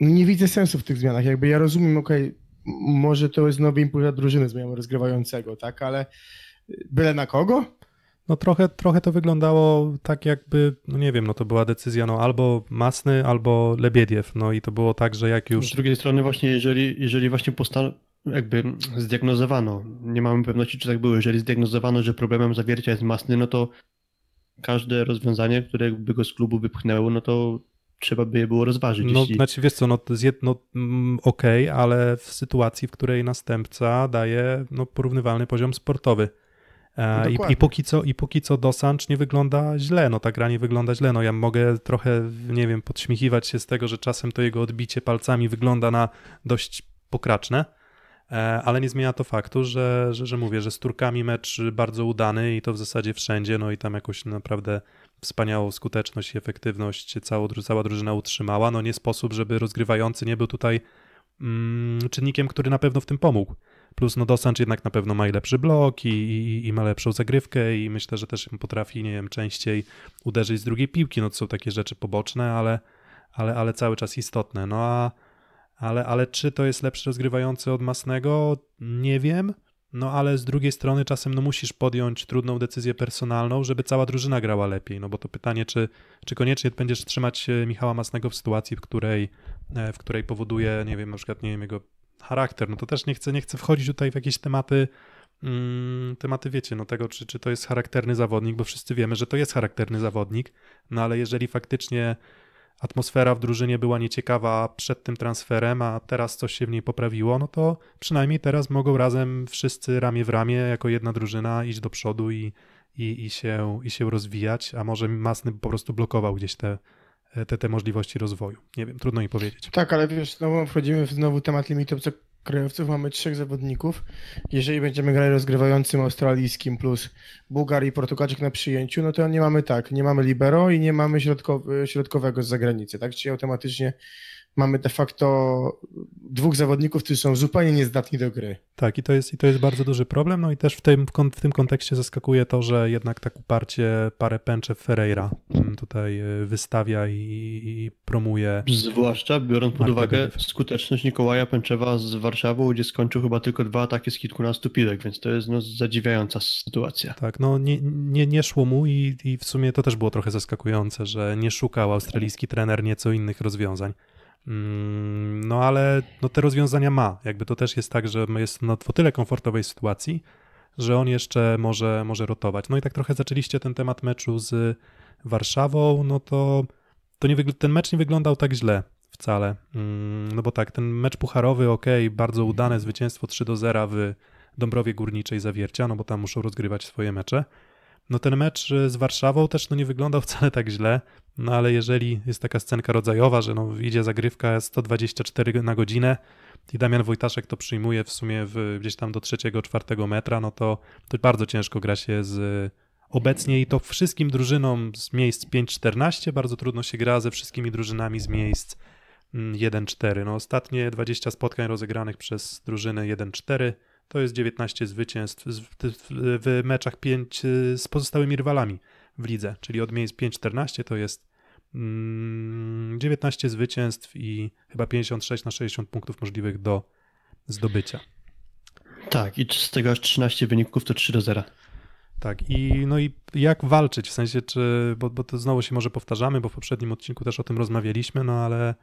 No nie widzę sensu w tych zmianach, jakby ja rozumiem, okej, okay, może to jest nowy impuls dla drużyny zmianą rozgrywającego, tak, ale byle na kogo? No trochę, trochę to wyglądało tak jakby, no nie wiem, no to była decyzja no albo Masny, albo Lebiediew, no i to było tak, że jak już... Z drugiej strony właśnie, jeżeli, jeżeli właśnie postan jakby zdiagnozowano, nie mamy pewności, czy tak było, jeżeli zdiagnozowano, że problemem zawiercia jest Masny, no to każde rozwiązanie, które by go z klubu wypchnęło, no to trzeba by je było rozważyć. No, jeśli... Znaczy, wiesz co, no, jedno, mm, okej, okay, ale w sytuacji, w której następca daje no, porównywalny poziom sportowy. E, no, I, I, póki co, I póki co Dosanch nie wygląda źle, no ta gra nie wygląda źle, no ja mogę trochę, nie wiem, podśmiechiwać się z tego, że czasem to jego odbicie palcami wygląda na dość pokraczne, e, ale nie zmienia to faktu, że, że, że mówię, że z Turkami mecz bardzo udany i to w zasadzie wszędzie, no i tam jakoś naprawdę wspaniałą skuteczność i efektywność cała, cała drużyna utrzymała. No nie sposób, żeby rozgrywający nie był tutaj mm, czynnikiem, który na pewno w tym pomógł. Plus no Dosanch jednak na pewno ma lepszy blok i, i, i, ma lepszą zagrywkę i myślę, że też potrafi, nie wiem, częściej uderzyć z drugiej piłki. No to są takie rzeczy poboczne, ale, ale, ale cały czas istotne. No a ale, ale czy to jest lepszy rozgrywający od Masnego? Nie wiem no ale z drugiej strony czasem no, musisz podjąć trudną decyzję personalną, żeby cała drużyna grała lepiej, no bo to pytanie, czy, czy koniecznie będziesz trzymać e, Michała Masnego w sytuacji, w której, e, w której powoduje, nie wiem, na przykład, nie wiem, jego charakter, no to też nie chcę, nie chcę wchodzić tutaj w jakieś tematy, mm, tematy wiecie, no tego, czy, czy to jest charakterny zawodnik, bo wszyscy wiemy, że to jest charakterny zawodnik, no ale jeżeli faktycznie atmosfera w drużynie była nieciekawa przed tym transferem, a teraz coś się w niej poprawiło, no to przynajmniej teraz mogą razem wszyscy ramię w ramię jako jedna drużyna iść do przodu i, i, i, się, i się rozwijać, a może Masny po prostu blokował gdzieś te, te, te możliwości rozwoju. Nie wiem, trudno mi powiedzieć. Tak, ale wiesz, znowu wchodzimy w znowu temat limitów, co krajowców mamy trzech zawodników. Jeżeli będziemy grać rozgrywającym australijskim plus Bułgar i Portugalczyk na przyjęciu, no to nie mamy tak, nie mamy libero i nie mamy środkowego z zagranicy, tak? Czyli automatycznie mamy de facto dwóch zawodników, którzy są zupełnie niezdatni do gry. Tak, i to jest, i to jest bardzo duży problem. No i też w tym, w tym kontekście zaskakuje to, że jednak tak uparcie parę pęczew Ferreira mm, tutaj y, wystawia i, i promuje. Zwłaszcza biorąc pod uwagę skuteczność Nikołaja Pęczewa z Warszawy, gdzie skończył chyba tylko dwa ataki z kilkunastu pilek, więc to jest no, zadziwiająca sytuacja. Tak, no nie, nie, nie szło mu i, i w sumie to też było trochę zaskakujące, że nie szukał australijski trener nieco innych rozwiązań. Mm, no ale no, te rozwiązania ma. Jakby to też jest tak, że jest na tyle komfortowej sytuacji, że on jeszcze może, może rotować. No i tak trochę zaczęliście ten temat meczu z Warszawą, no to, to nie ten mecz nie wyglądał tak źle wcale. Mm, no bo tak, ten mecz pucharowy, ok, bardzo udane zwycięstwo 3 do 0 w Dąbrowie Górniczej Zawiercia, no bo tam muszą rozgrywać swoje mecze. No ten mecz z Warszawą też no nie wyglądał wcale tak źle, no ale jeżeli jest taka scenka rodzajowa, że no idzie zagrywka 124 na godzinę i Damian Wojtaszek to przyjmuje w sumie w, gdzieś tam do trzeciego, czwartego metra, no to, to bardzo ciężko gra się z obecnie i to wszystkim drużynom z miejsc 5-14, bardzo trudno się gra ze wszystkimi drużynami z miejsc 1-4. Mm, no ostatnie 20 spotkań rozegranych przez drużyny 1-4 to jest 19 zwycięstw w, meczach 5 y, z pozostałymi rywalami w lidze, czyli od miejsc 5-14 to jest 19 mm, zwycięstw i chyba 56 na 60 punktów możliwych do zdobycia. Tak, i z tego aż 13 wyników to 3 do 0. Tak, i no i jak walczyć, w sensie czy, bo, bo to znowu się może powtarzamy, bo w poprzednim odcinku też o tym rozmawialiśmy, no ale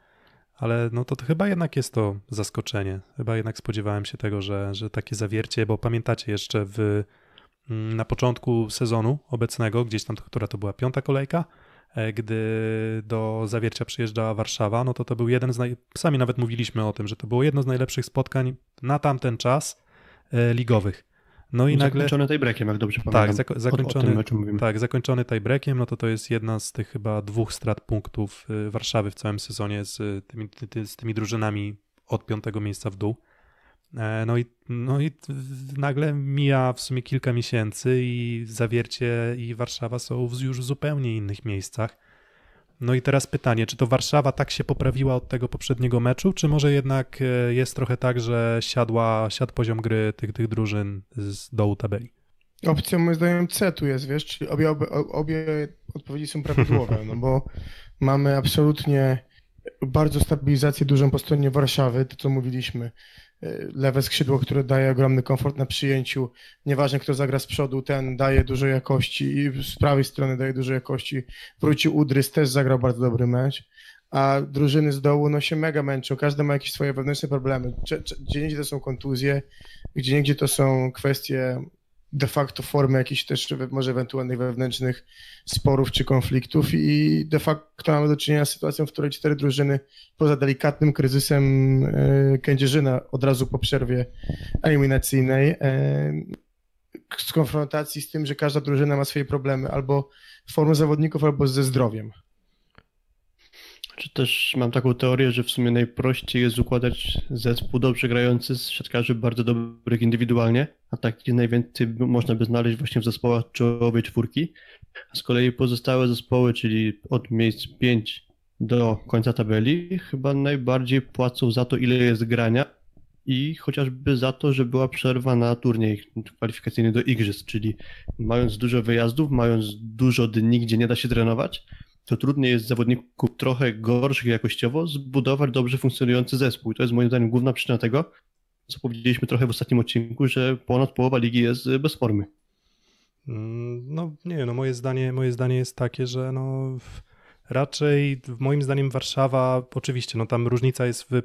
ale no to, to, chyba jednak jest to zaskoczenie. Chyba jednak spodziewałem się tego, że, że takie zawiercie, bo pamiętacie jeszcze w, mm, na początku sezonu obecnego, gdzieś tam, która to była piąta kolejka, e, gdy do zawiercia przyjeżdżała Warszawa, no to to był jeden z naj... sami nawet mówiliśmy o tym, że to było jedno z najlepszych spotkań na tamten czas e, ligowych. No i nagle... Zakończony tiebreakiem, jak dobrze tak, pamiętam. Tak, zakończony, o, o tak, zakończony tiebreakiem, no to to jest jedna z tych chyba dwóch strat punktów y, Warszawy w całym sezonie z y, tymi, z tymi drużynami od piątego miejsca w dół. E, no i, no i nagle mija w sumie kilka miesięcy i Zawiercie i Warszawa są już w zupełnie innych miejscach. No i teraz pytanie, czy to Warszawa tak się poprawiła od tego poprzedniego meczu, czy może jednak e, jest trochę tak, że siadła, siadł poziom gry tych, tych drużyn z dołu tabeli? Opcją moim zdaniem C tu jest, wiesz, czyli obie, obie, obie odpowiedzi są prawidłowe, no bo mamy absolutnie bardzo stabilizację dużą po stronie Warszawy, to co mówiliśmy. E, lewe skrzydło, które daje ogromny komfort na przyjęciu. Nieważne, kto zagra z przodu, ten daje dużo jakości i z prawej strony daje dużo jakości. Wrócił Udrys, też zagrał bardzo dobry mecz. A drużyny z dołu no, się mega męczą. Każdy ma jakieś swoje wewnętrzne problemy. Gdzie indziej to są kontuzje, gdzie gdzie to są kwestie de facto formy jakichś też może ewentualnych wewnętrznych sporów czy konfliktów i de facto mamy do czynienia z sytuacją, w której cztery drużyny poza delikatnym kryzysem e, Kędzierzyna od razu po przerwie eliminacyjnej e, z konfrontacji z tym, że każda drużyna ma swoje problemy albo formę zawodników, albo ze zdrowiem. Czy też mam taką teorię, że w sumie najprościej jest układać zespół dobrze grający z siatkarzy bardzo dobrych indywidualnie, a takich najwięcej można by znaleźć właśnie w zespołach czołowej czwórki. A z kolei pozostałe zespoły, czyli od miejsc 5 do końca tabeli, chyba najbardziej płacą za to, ile jest grania i chociażby za to, że była przerwa na turniej kwalifikacyjny do Igrzysk, czyli mając dużo wyjazdów, mając dużo dni, gdzie nie da się trenować, to trudniej jest zawodników trochę gorszych jakościowo zbudować dobrze funkcjonujący zespół. I to jest moim zdaniem główna przyczyna tego, co powiedzieliśmy trochę w ostatnim odcinku, że ponad połowa ligi jest e, bez formy. Mm, no nie wiem, no moje zdanie, moje zdanie jest takie, że no raczej moim zdaniem Warszawa, oczywiście no tam różnica jest w e,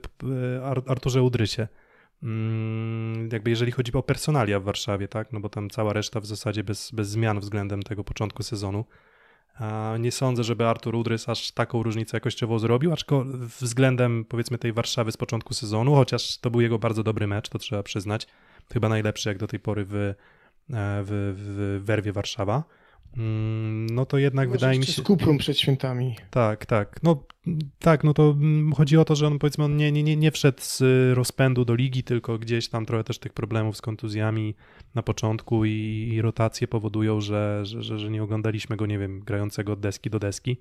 Arturze Udrysie. Mm, jakby jeżeli chodzi o personalia w Warszawie, tak, no bo tam cała reszta w zasadzie bez, bez zmian względem tego początku sezonu. Nie sądzę, żeby Artur Udrys aż taką różnicę jakościową zrobił, aczkolwiek względem powiedzmy tej Warszawy z początku sezonu, chociaż to był jego bardzo dobry mecz, to trzeba przyznać. Chyba najlepszy jak do tej pory w, e, w, w werwie Warszawa. Mm, no to jednak Może wydaje mi się. Z przed świętami. Tak, tak. No tak, no to mm, chodzi o to, że on powiedzmy on nie, nie, nie wszedł z y, rozpędu do ligi, tylko gdzieś tam trochę też tych problemów z kontuzjami na początku i, i rotacje powodują, że, że, że, że nie oglądaliśmy go, nie wiem, grającego od deski do deski.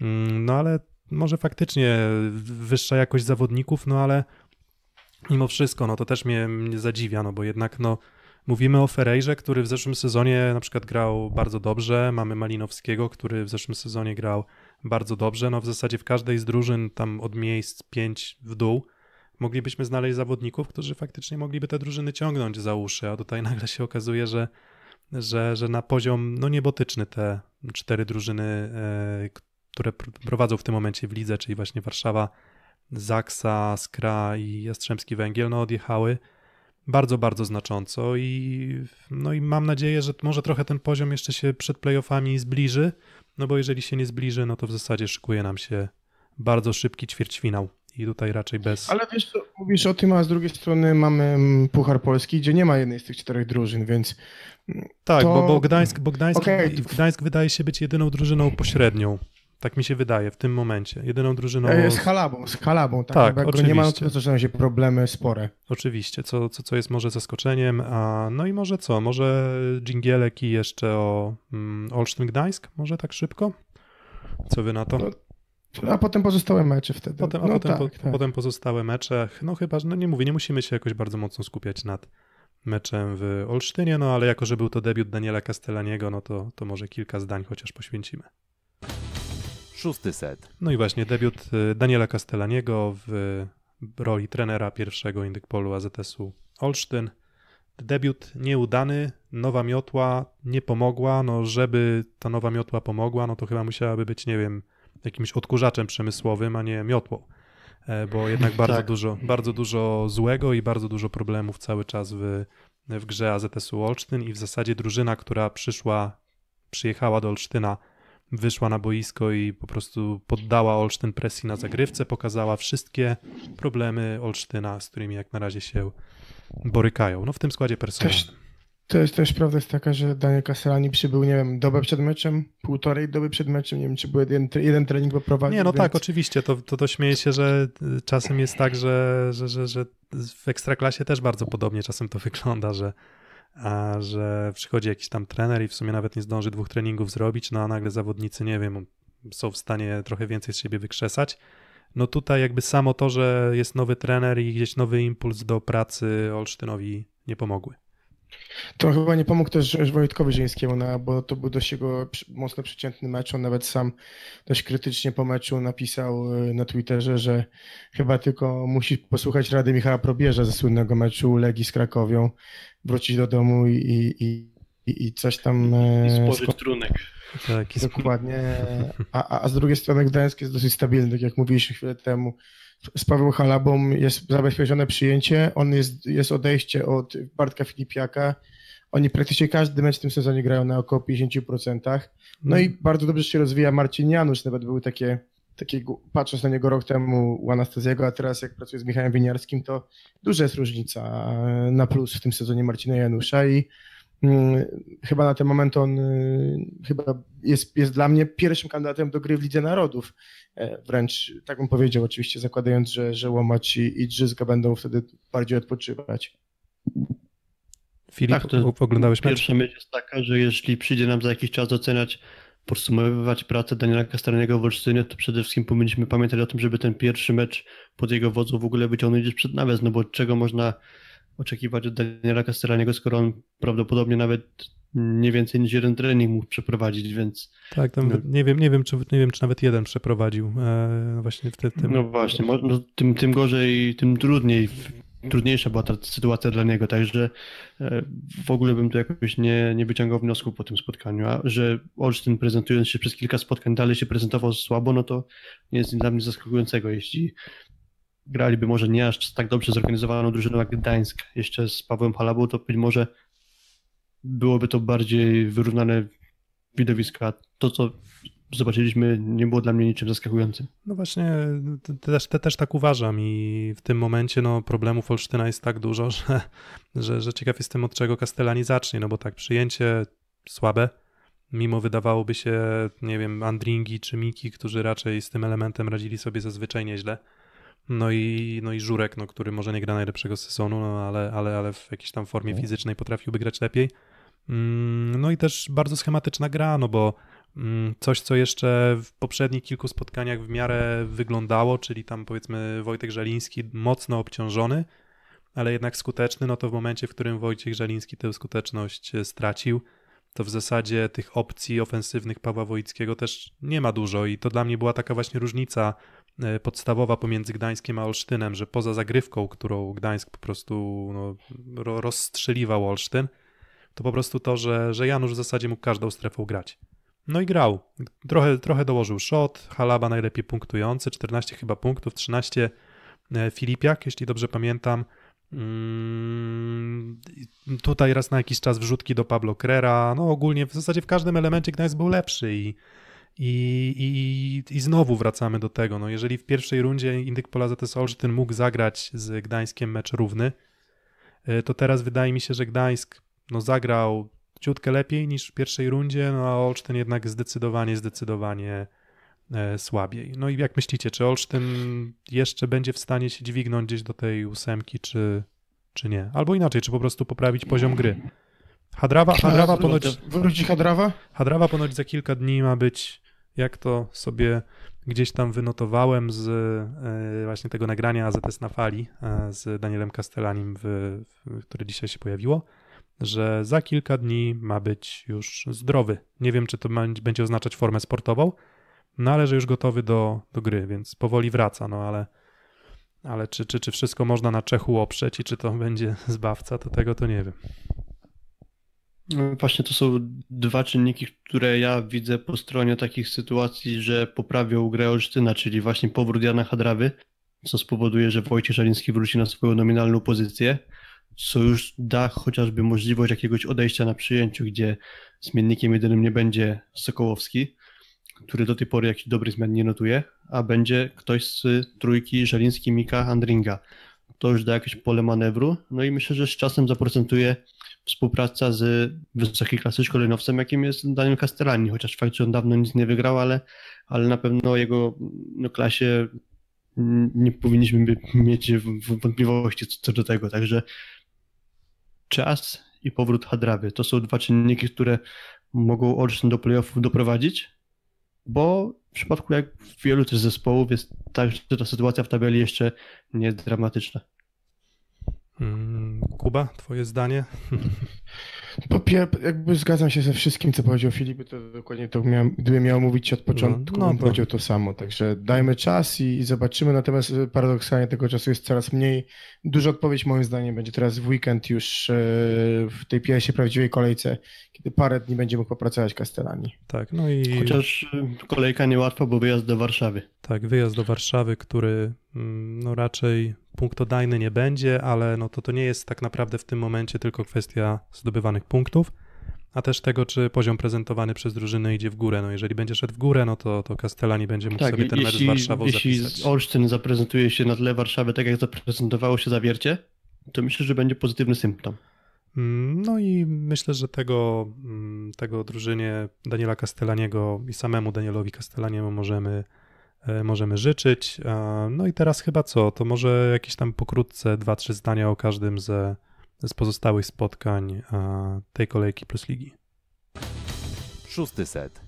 Mm, no ale może faktycznie wyższa jakość zawodników, no ale mimo wszystko, no to też mnie, mnie zadziwia, no bo jednak no Mówimy o Ferejrze, który w zeszłym sezonie na przykład grał bardzo dobrze. Mamy Malinowskiego, który w zeszłym sezonie grał bardzo dobrze. No w zasadzie w każdej z drużyn tam od miejsc 5 w dół moglibyśmy znaleźć zawodników, którzy faktycznie mogliby te drużyny ciągnąć za uszy, a tutaj nagle się okazuje, że, że, że na poziom no niebotyczny te cztery drużyny, e, które prowadzą w tym momencie w lidze, czyli właśnie Warszawa, Zaksa, Skra i Jastrzębski Węgiel, no odjechały bardzo, bardzo znacząco i, no i mam nadzieję, że może trochę ten poziom jeszcze się przed playoffami zbliży, no bo jeżeli się nie zbliży, no to w zasadzie szykuje nam się bardzo szybki ćwierćfinał i tutaj raczej bez... Ale wiesz, co, mówisz o tym, a z drugiej strony mamy mm, Puchar Polski, gdzie nie ma jednej z tych czterech drużyn, więc... Mm, tak, to... bo, bo Gdańsk, bo Gdańsk, okay. Gdańsk wydaje się być jedyną drużyną pośrednią tak mi się wydaje w tym momencie. Jedyną drużyną. E, z halabą, z halabą, tak. tak oczywiście. Nie ma no to zaczynają się problemy spore. Oczywiście, co, co, co jest może zaskoczeniem. A, no i może co? Może dżingielek i jeszcze o mm, Olsztyn Gdańsk? Może tak szybko? Co wy na to? No. A potem pozostałe mecze wtedy. Potem, a no potem, tak, po, tak. potem pozostałe mecze. No chyba, no nie mówię, nie musimy się jakoś bardzo mocno skupiać nad meczem w Olsztynie, no ale jako, że był to debiut Daniela Castellaniego, no to, to może kilka zdań chociaż poświęcimy szósty set. No i właśnie debiut y, Daniela Castellaniego w roli trenera pierwszego Indykpolu AZS-u Olsztyn. Debiut nieudany, nowa miotła nie pomogła, no żeby ta nowa miotła pomogła, no to chyba musiałaby być, nie wiem, jakimś odkurzaczem przemysłowym, a nie miotło, e, bo jednak bardzo, tak. dużo, bardzo dużo złego i bardzo dużo problemów cały czas w, w grze AZS-u Olsztyn i w zasadzie drużyna, która przyszła, przyjechała do Olsztyna wyszła na boisko i po prostu poddała Olsztyn presji na zagrywce, pokazała wszystkie problemy Olsztyna, z którymi jak na razie się borykają. No w tym składzie personalnym. To jest też prawda jest taka, że Daniel Castellani przybył, nie wiem, dobę przed meczem, półtorej doby przed meczem, nie wiem, czy był jeden, jeden trening poprowadził. Nie, no tak, więc... tak, oczywiście, to, to, to śmieję się, że y, czasem jest tak, że, że, że, że w Ekstraklasie też bardzo podobnie czasem to wygląda, że a że przychodzi jakiś tam trener i w sumie nawet nie zdąży dwóch treningów zrobić, no a nagle zawodnicy, nie wiem, są w stanie trochę więcej z siebie wykrzesać. No tutaj jakby samo to, że jest nowy trener i gdzieś nowy impuls do pracy Olsztynowi nie pomogły. To chyba nie pomógł też Wojtkowi Zielińskiemu, no, bo to był dość jego mocno przeciętny mecz. On nawet sam dość krytycznie po meczu napisał y, na Twitterze, że chyba tylko musi posłuchać rady Michała Probierza ze słynnego meczu Legii z Krakowią, wrócić do domu i, i, i, i coś tam... I e, spożyć trunek. Tak, Dokładnie. A, a z drugiej strony Gdańsk jest dosyć stabilny, tak jak mówiliśmy chwilę temu z Pawłem Halabą jest zabezpieczone przyjęcie, on jest, jest odejście od Bartka Filipiaka. Oni praktycznie każdy mecz w tym sezonie grają na około 50%. No mm. i bardzo dobrze się rozwija Marcin Janusz, nawet były takie, takie patrząc na niego rok temu u Anastazjego, a teraz jak pracuje z Michałem Winiarskim, to duża jest różnica na plus w tym sezonie Marcina Janusza i mm, chyba na ten moment on y, chyba jest, jest dla mnie pierwszym kandydatem do gry w Lidze Narodów. E, wręcz tak bym powiedział, oczywiście zakładając, że, że Łomać i, i Drzyzga będą wtedy bardziej odpoczywać. Filip, tak, to oglądałeś mecz? Pierwsza myśl jest taka, że jeśli przyjdzie nam za jakiś czas oceniać, podsumowywać pracę Daniela Kastraniego w Olsztynie, to przede wszystkim powinniśmy pamiętać o tym, żeby ten pierwszy mecz pod jego wodzą w ogóle wyciągnąć przed nawias, no bo czego można oczekiwać od Daniela Kastraniego, skoro on prawdopodobnie nawet nie więcej niż jeden trening mógł przeprowadzić, więc. Tak, tam, no. nie, wiem, nie, wiem, czy, nie wiem, czy nawet jeden przeprowadził e, właśnie w tym. No właśnie, no, tym, tym gorzej, tym trudniej, trudniejsza była ta sytuacja dla niego, także e, w ogóle bym tu jakoś nie, nie wyciągał wniosku po tym spotkaniu, a że Olsztyn prezentując się przez kilka spotkań dalej się prezentował słabo, no to nie jest dla mnie zaskakującego, jeśli graliby może nie aż tak dobrze zorganizowaną drużyną jak Gdańsk jeszcze z Pawłem Halabą, to być może byłoby to bardziej wyrównane a To, co zobaczyliśmy, nie było dla mnie niczym zaskakującym. No właśnie, też, te, też tak uważam i w tym momencie no, problemów Olsztyna jest tak dużo, że, że, że ciekaw jestem od czego Castellani zacznie, no bo tak, przyjęcie słabe, mimo wydawałoby się, nie wiem, Andringi czy Miki, którzy raczej z tym elementem radzili sobie zazwyczaj nieźle. No i, no i Żurek, no, który może nie gra najlepszego sezonu, no, ale, ale, ale w jakiejś tam formie no. fizycznej potrafiłby grać lepiej. Mm, no i też bardzo schematyczna gra, no bo mm, coś, co jeszcze w poprzednich kilku spotkaniach w miarę wyglądało, czyli tam powiedzmy Wojtek Żaliński mocno obciążony, ale jednak skuteczny, no to w momencie, w którym Wojciech Żaliński tę skuteczność e, stracił, to w zasadzie tych opcji ofensywnych Pawła Wojickiego też nie ma dużo i to dla mnie była taka właśnie różnica e, podstawowa pomiędzy Gdańskiem a Olsztynem, że poza zagrywką, którą Gdańsk po prostu no, rozstrzeliwał Olsztyn, to po prostu to, że, że Janusz w zasadzie mógł każdą strefą grać. No i grał. Trochę, trochę dołożył shot, Halaba najlepiej punktujący, 14 chyba punktów, 13 e, Filipiak, jeśli dobrze pamiętam. Mm, tutaj raz na jakiś czas wrzutki do Pablo Krera. No ogólnie w zasadzie w każdym elemencie Gdańsk był lepszy i, i, i, i znowu wracamy do tego. No jeżeli w pierwszej rundzie Indyk Pola ZS Olsztyn mógł zagrać z Gdańskiem mecz równy, e, to teraz wydaje mi się, że Gdańsk no zagrał ciutkę lepiej niż w pierwszej rundzie, no a Olsztyn jednak zdecydowanie, zdecydowanie e, słabiej. No i jak myślicie, czy Olsztyn jeszcze będzie w stanie się dźwignąć gdzieś do tej ósemki, czy, czy nie? Albo inaczej, czy po prostu poprawić poziom gry? Hadrawa, Hadrawa ponoć... Wróci Hadrawa? Hadrawa ponoć za kilka dni ma być, jak to sobie gdzieś tam wynotowałem z e, właśnie tego nagrania AZS na fali e, z Danielem Castellanim, w, w, które dzisiaj się pojawiło że za kilka dni ma być już zdrowy. Nie wiem, czy to będzie oznaczać formę sportową, no ale że już gotowy do, do gry, więc powoli wraca, no ale, ale czy, czy, czy wszystko można na Czechu oprzeć i czy to będzie zbawca, to tego to nie wiem. No właśnie to są dwa czynniki, które ja widzę po stronie takich sytuacji, że poprawią grę Olsztyna, czyli właśnie powrót Jana Hadrawy, co spowoduje, że Wojciech Szaliński wróci na swoją nominalną pozycję co już da chociażby możliwość jakiegoś odejścia na przyjęciu, gdzie zmiennikiem jedynym nie będzie Sokołowski, który do tej pory jakiś dobry zmian nie notuje, a będzie ktoś z trójki Żeliński, Mika, Andringa. To już da jakieś pole manewru, no i myślę, że z czasem zaprocentuje współpraca z wysokiej klasy szkoleniowcem, jakim jest Daniel Castellani, chociaż fakt, że on dawno nic nie wygrał, ale, ale na pewno jego no, klasie nie powinniśmy mieć wątpliwości co do tego, także czas i powrót Hadrawy. To są dwa czynniki, które mogą Olsztyn do playoffów doprowadzić, bo w przypadku jak wielu też zespołów jest tak, że ta sytuacja w tabeli jeszcze nie jest dramatyczna. Mm, Kuba, twoje zdanie? Po jakby zgadzam się ze wszystkim, co powiedział Filip, to dokładnie to miałem, gdybym miał mówić od początku, no, no, no. powiedział to samo. Także dajmy czas i, i, zobaczymy, natomiast e, paradoksalnie tego czasu jest coraz mniej. Duża odpowiedź moim zdaniem będzie teraz w weekend już e, w tej pierwszej prawdziwej kolejce, kiedy parę dni będzie mógł popracować Castellani. Tak, no i... Chociaż e, kolejka niełatwa, bo wyjazd do Warszawy. Tak, wyjazd do Warszawy, który mm, no raczej punktodajny nie będzie, ale no to to nie jest tak naprawdę w tym momencie tylko kwestia zdobywanych punktów, a też tego, czy poziom prezentowany przez drużynę idzie w górę. No jeżeli będzie szedł w górę, no to, to Castellani będzie mógł tak, sobie ten jeśli, mecz z Warszawą jeśli zapisać. Jeśli Olsztyn zaprezentuje się na tle Warszawy tak, jak zaprezentowało się Zawiercie, to myślę, że będzie pozytywny symptom. Mm, no i myślę, że tego, mm, tego drużynie Daniela Castellaniego i samemu Danielowi Castellaniemu możemy E, możemy życzyć. E, no i teraz chyba co? To może jakieś tam pokrótce dwa, trzy zdania o każdym ze, z pozostałych spotkań e, tej kolejki plus ligi. Szósty set.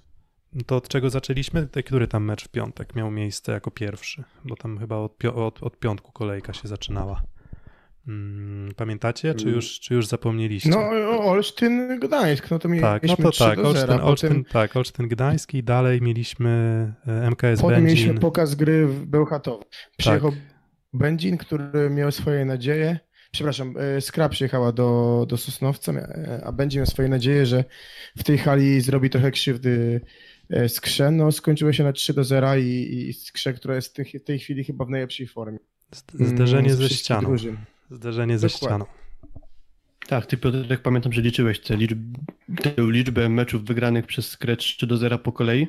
No to od czego zaczęliśmy? Który tam mecz w piątek miał miejsce jako pierwszy? Bo tam chyba od, od, od piątku kolejka się zaczynała. Mm, pamiętacie, czy mm. już, czy już zapomnieliście? No, Olsztyn Gdańsk, no to mieliśmy Tak, no to tak, do Olsztyn, 0, Olsztyn, potem... tak, Olsztyn Gdańsk i dalej mieliśmy e, MKS potem Będzin. mieliśmy pokaz gry w Bełchatowie. Tak. Przyjechał tak. Będzin, który miał swoje nadzieje, przepraszam, e, Skra przyjechała do, do Sosnowca, e, a Będzin miał swoje nadzieje, że w tej hali zrobi trochę krzywdy Skrze, no skończyło się na 3 do 0 i, i Skrze, która jest w tej, tej chwili chyba w najlepszej formie. Zderzenie mm, ze ścianą. Drużyn. Zderzenie ze Dokładnie. ścianą. Tak, ty Piotrek, pamiętam, że liczyłeś tę liczbę, tę liczbę meczów wygranych przez Scratch 3 do 0 po kolei?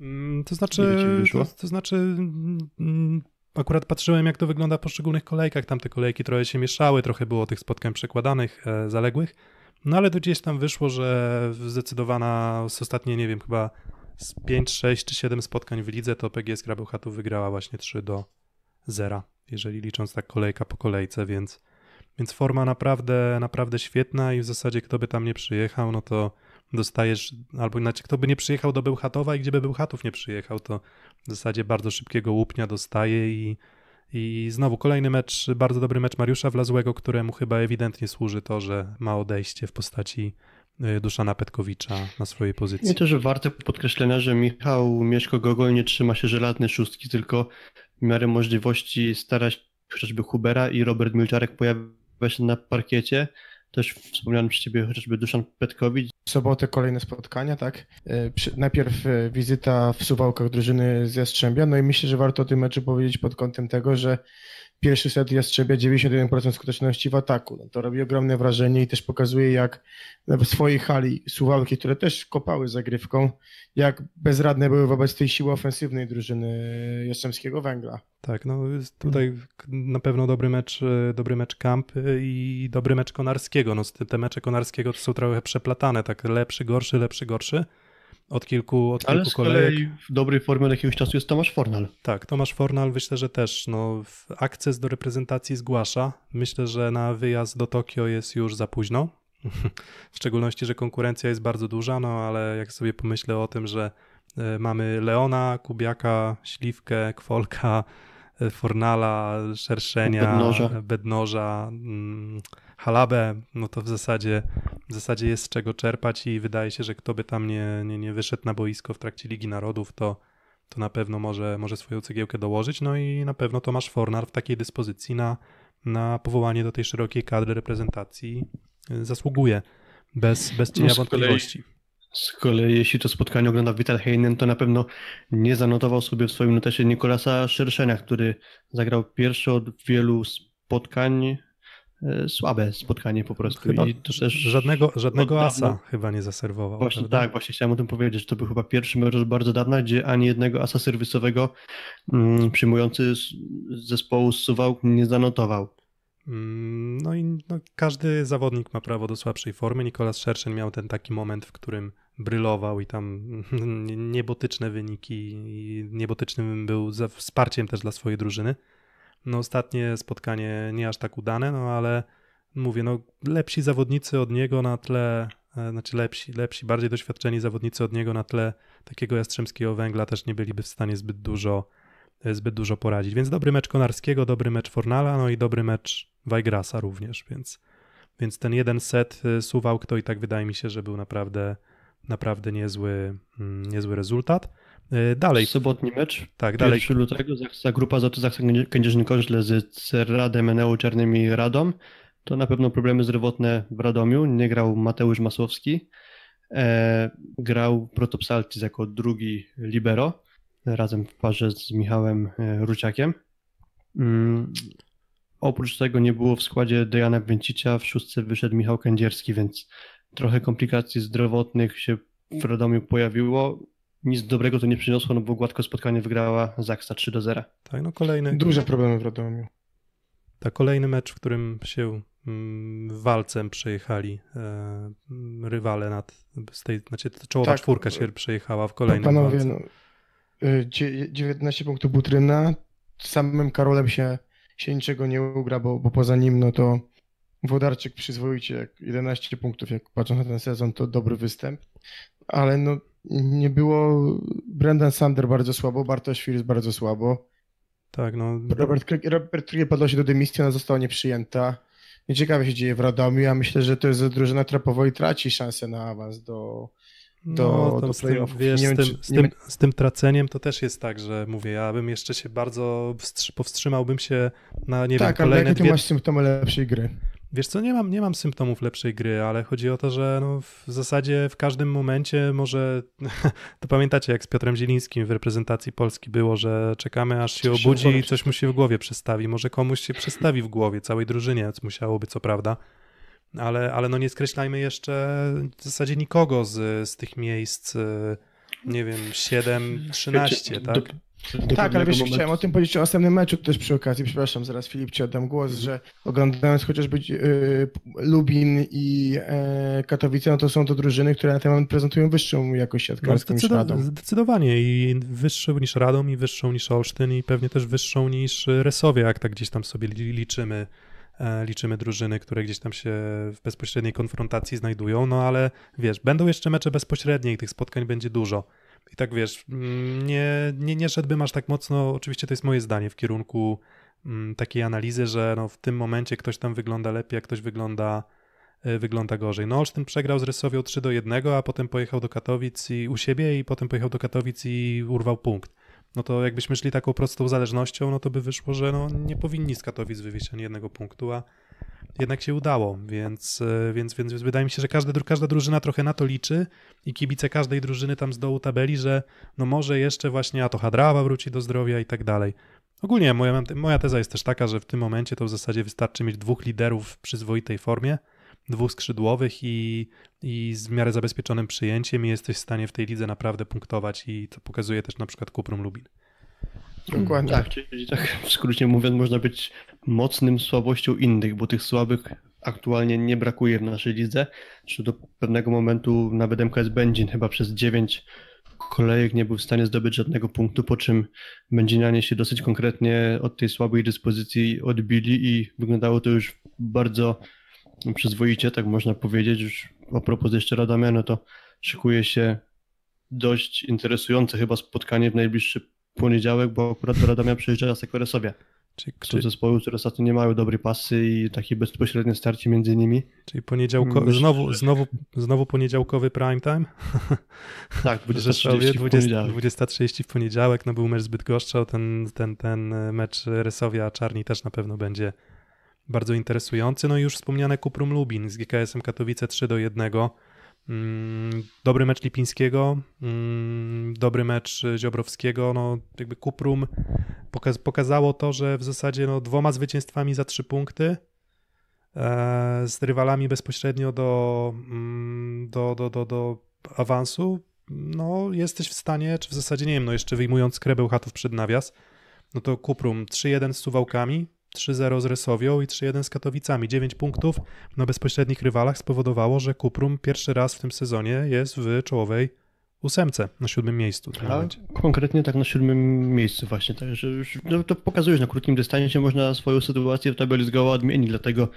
Mm, znaczy- to znaczy, to, to, znaczy akurat patrzyłem jak to wygląda w poszczególnych kolejkach, Tamte kolejki trochę się mieszały, trochę było tych spotkań przekładanych, e, zaległych, no ale to gdzieś tam wyszło, że zdecydowana z ostatnie, nie wiem, chyba z 5, 6 czy 7 spotkań w lidze to PGS Gra wygrała właśnie 3 do 0 jeżeli licząc tak kolejka po kolejce, więc, więc forma naprawdę, naprawdę świetna i w zasadzie kto by tam nie przyjechał, no to dostajesz, albo inaczej, kto by nie przyjechał do Bełchatowa i gdzieby Bełchatów nie przyjechał, to w zasadzie bardzo szybkiego łupnia dostaje i, i znowu kolejny mecz, bardzo dobry mecz Mariusza Wlazłego, któremu chyba ewidentnie służy to, że ma odejście w postaci y, Duszana Petkowicza na swojej pozycji. Nie to, że warte podkreślenia, że Michał Mieszko Gogol nie trzyma się żelatnej szóstki, tylko w miarę możliwości starać chociażby Hubera i Robert Milczarek pojawia się na parkiecie. Też wspomniałem przy ciebie chociażby Duszan Petkowicz. W sobotę kolejne spotkania, tak? E, najpierw e, wizyta w Suwałkach drużyny z Jastrzębia, no i myślę, że warto o tym meczu powiedzieć pod kątem tego, że pierwszy set Jastrzebia 91% skuteczności w ataku. No to robi ogromne wrażenie i też pokazuje, jak w swojej hali Suwałki, które też kopały zagrywką, jak bezradne były wobec tej siły ofensywnej drużyny Jastrzębskiego Węgla. Tak, no tutaj na pewno dobry mecz, e, dobry mecz Kamp e, i dobry mecz Konarskiego. No, te mecze Konarskiego to są trochę przeplatane, tak lepszy, gorszy, lepszy, gorszy. Od kilku, od Ale kilku z kolei w dobrej formie od jakiegoś czasu jest Tomasz Fornal. Tak, Tomasz Fornal myślę, że też no, akces do reprezentacji zgłasza. Myślę, że na wyjazd do Tokio jest już za późno. W szczególności, że konkurencja jest bardzo duża, no ale jak sobie pomyślę o tym, że e, mamy Leona, Kubiaka, Śliwkę, Kwolka, e, Fornala, Szerszenia, Bednoża, Bednoża mm, Halabę, no to w zasadzie w zasadzie jest z czego czerpać i wydaje się, że kto by tam nie, nie, nie wyszedł na boisko w trakcie Ligi Narodów, to, to na pewno może, może swoją cegiełkę dołożyć. No i na pewno Tomasz Fornar w takiej dyspozycji na, na powołanie do tej szerokiej kadry reprezentacji e, zasługuje bez, bez cienia no wątpliwości. Z kolei jeśli to spotkanie ogląda Vital Heinen, to na pewno nie zanotował sobie w swoim notesie Nikolasa Szerszenia, który zagrał pierwszy od wielu spotkań E, słabe spotkanie po prostu. Chyba I to też żadnego, żadnego asa chyba nie zaserwował. Właśnie tak, właśnie chciałem o tym powiedzieć. To był chyba pierwszy mecz od bardzo dawna, gdzie ani jednego asa serwisowego mm, przyjmujący z zespołu Suwałk nie zanotował. Mm, no i no, każdy zawodnik ma prawo do słabszej formy. Nikolas Szerszen miał ten taki moment, w którym brylował i tam niebotyczne wyniki, niebotycznym był ze wsparciem też dla swojej drużyny. No ostatnie spotkanie nie aż tak udane, no ale mówię, no lepsi zawodnicy od niego na tle, e, znaczy lepsi, lepsi, bardziej doświadczeni zawodnicy od niego na tle takiego Jastrzębskiego Węgla też nie byliby w stanie zbyt dużo, e, zbyt dużo poradzić. Więc dobry mecz Konarskiego, dobry mecz Fornala, no i dobry mecz Wajgrasa również, więc, więc ten jeden set e, suwał kto i tak wydaje mi się, że był naprawdę, naprawdę niezły, mm, niezły rezultat. E, dalej. Sobotni mecz. Tak, dalej. 1 lutego za grupa za Otyzach Kędzierzyn-Koźle z Radem Eneu Czernym i Radom. To na pewno problemy zdrowotne w Radomiu. Nie grał Mateusz Masłowski. E, grał Protopsaltis jako drugi libero razem w parze z Michałem e, Ruciakiem. Mm. Oprócz tego nie było w składzie Dejana Bęcicia, w szóstce wyszedł Michał Kędzierski, więc trochę komplikacji zdrowotnych się w Radomiu pojawiło nic dobrego to nie przyniosło, no bo gładko spotkanie wygrała Zaksa 3 do 0. Tak, no kolejny. Duże problemy w Radomiu. Tak, kolejny mecz, w którym się mm, walcem przejechali e, rywale nad, z tej, znaczy czołowa tak, czwórka się przejechała w kolejnym Panowie, walce. Panowie, e, 19 punktów Butryna, samym Karolem się, się niczego nie ugra, bo, bo poza nim no to Wodarczyk przyzwoicie, 11 punktów, jak patrząc na ten sezon, to dobry występ, ale no nie było. Brendan Sander bardzo słabo, Bartosz Fils bardzo słabo. Tak, no. Robert, Robert Krieger podał się do dymisji, ona została nieprzyjęta. Nieciekawe się dzieje w Radomiu. Ja myślę, że to jest drużyna, która powoli traci szansę na awans do, do, no, do playoffów. z, tym, z, z, tym, traceniem to też jest tak, że mówię, ja bym jeszcze się bardzo powstrzymałbym się na nie tak, wiem, kolejne ale dwie... ty masz symptomy lepszej gry? Wiesz co, nie mam, nie mam symptomów lepszej gry, ale chodzi o to, że no w zasadzie w każdym momencie może, to pamiętacie jak z Piotrem Zielińskim w reprezentacji Polski było, że czekamy aż się obudzi i coś mu się w głowie przestawi. Może komuś się przestawi w głowie, całej drużynie musiałoby co prawda, ale, ale no nie skreślajmy jeszcze w zasadzie nikogo z, z tych miejsc, y, nie wiem, 7, 13, tak? tak, ale wiesz, momentu... chciałem o tym powiedzieć o następnym meczu też przy okazji, przepraszam, zaraz Filip Ci oddam głos, że oglądając chociażby y, Lubin i y, Katowice, no to są to drużyny, które na ten moment prezentują wyższą jakość siatkarską no, zdecyd- niż Zdecydowanie i wyższą niż Radom i wyższą niż Olsztyn i pewnie też wyższą niż Resowie, jak tak gdzieś tam sobie liczymy e, liczymy drużyny, które gdzieś tam się w bezpośredniej konfrontacji znajdują, no ale wiesz, będą jeszcze mecze bezpośrednie i tych spotkań będzie dużo. I tak wiesz, mm, nie, nie, nie szedłbym aż tak mocno, oczywiście to jest moje zdanie, w kierunku mm, takiej analizy, że no w tym momencie ktoś tam wygląda lepiej, a ktoś wygląda, y, wygląda gorzej. No Olsztyn przegrał z Rysowią 3 do 1, a potem pojechał do Katowic i u siebie i potem pojechał do Katowic i urwał punkt. No to jakbyśmy szli taką prostą zależnością, no to by wyszło, że no nie powinni z Katowic wywieźć ani jednego punktu, a jednak się udało, więc, e, więc, więc, więc wydaje mi się, że każda, każda drużyna trochę na to liczy i kibice każdej drużyny tam z dołu tabeli, że no może jeszcze właśnie a to Hadrawa wróci do zdrowia i tak dalej. Ogólnie moja, moja teza jest też taka, że w tym momencie to w zasadzie wystarczy mieć dwóch liderów w przyzwoitej formie, dwóch skrzydłowych i, i z miarę zabezpieczonym przyjęciem i jesteś w stanie w tej lidze naprawdę punktować i to pokazuje też na przykład Kuprum Lubin. Dokładnie. Tak, czyli tak w skrócie mówiąc, można być mocnym słabością innych, bo tych słabych aktualnie nie brakuje w naszej lidze. Czy do pewnego momentu nawet MKS będzie chyba przez 9 kolejek nie był w stanie zdobyć żadnego punktu, po czym Będzinianie się dosyć konkretnie od tej słabej dyspozycji odbili i wyglądało to już bardzo przyzwoicie, tak można powiedzieć. Już a propos jeszcze Radomia, no to szykuje się dość interesujące chyba spotkanie w najbliższy poniedziałek, bo akurat do Radomia przyjeżdża z Ekoresowie. Czyli, to czy... zespoły, które ostatnio nie mają dobrej pasy i takie bezpośrednie starcie między nimi. Czyli poniedziałko... Myślę, znowu, że... znowu, znowu poniedziałkowy prime time? Tak, 20.30 20, w poniedziałek, no był mecz zbyt goszczał, ten, ten, ten e, mecz Resowia Czarni też na pewno będzie bardzo interesujący. No i już wspomniane Kuprum Lubin z GKS-em Katowice 3 do 1. Mm, dobry mecz Lipińskiego, mm, dobry mecz Ziobrowskiego, no jakby Kuprum pokazało to, że w zasadzie no, dwoma zwycięstwami za trzy punkty e, z rywalami bezpośrednio do, mm, do, do, do, do awansu, no jesteś w stanie, czy w zasadzie nie wiem, no jeszcze wyjmując krebeł chatów przed nawias, no to Kuprum 3-1 z Suwałkami, 3-0 z Rysowią i 3-1 z Katowicami. 9 punktów na bezpośrednich rywalach spowodowało, że Kuprum pierwszy raz w tym sezonie jest w czołowej ósemce, na siódmym miejscu. konkretnie tak na siódmym miejscu właśnie, także już, no, to pokazuje, że na krótkim dystansie można swoją sytuację w tabeli zgoła odmienić, dlatego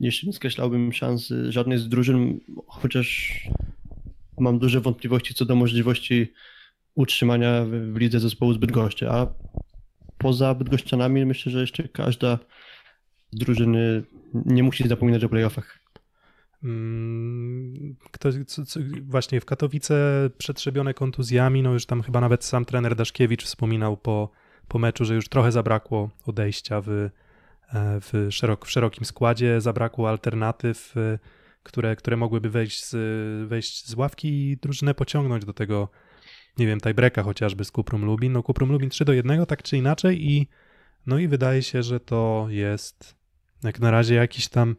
jeszcze nie skreślałbym szans żadnej z drużyn, chociaż mam duże wątpliwości co do możliwości utrzymania w lidze zespołu zbyt goszczy, a poza Bydgoszczanami myślę, że jeszcze każda drużyny nie musi zapominać o playoffach. Mm, ktoś, co, co, właśnie w Katowice przetrzebione kontuzjami, no już tam chyba nawet sam trener Daszkiewicz wspominał po, po meczu, że już trochę zabrakło odejścia w, e, w, szerok, w szerokim składzie, zabrakło alternatyw, e, które, które mogłyby wejść z, wejść z ławki i drużynę pociągnąć do tego nie wiem, breka chociażby z Kuprum Lubin. No Kuprum Lubin 3 do 1, tak czy inaczej i no i wydaje się, że to jest jak na razie jakiś tam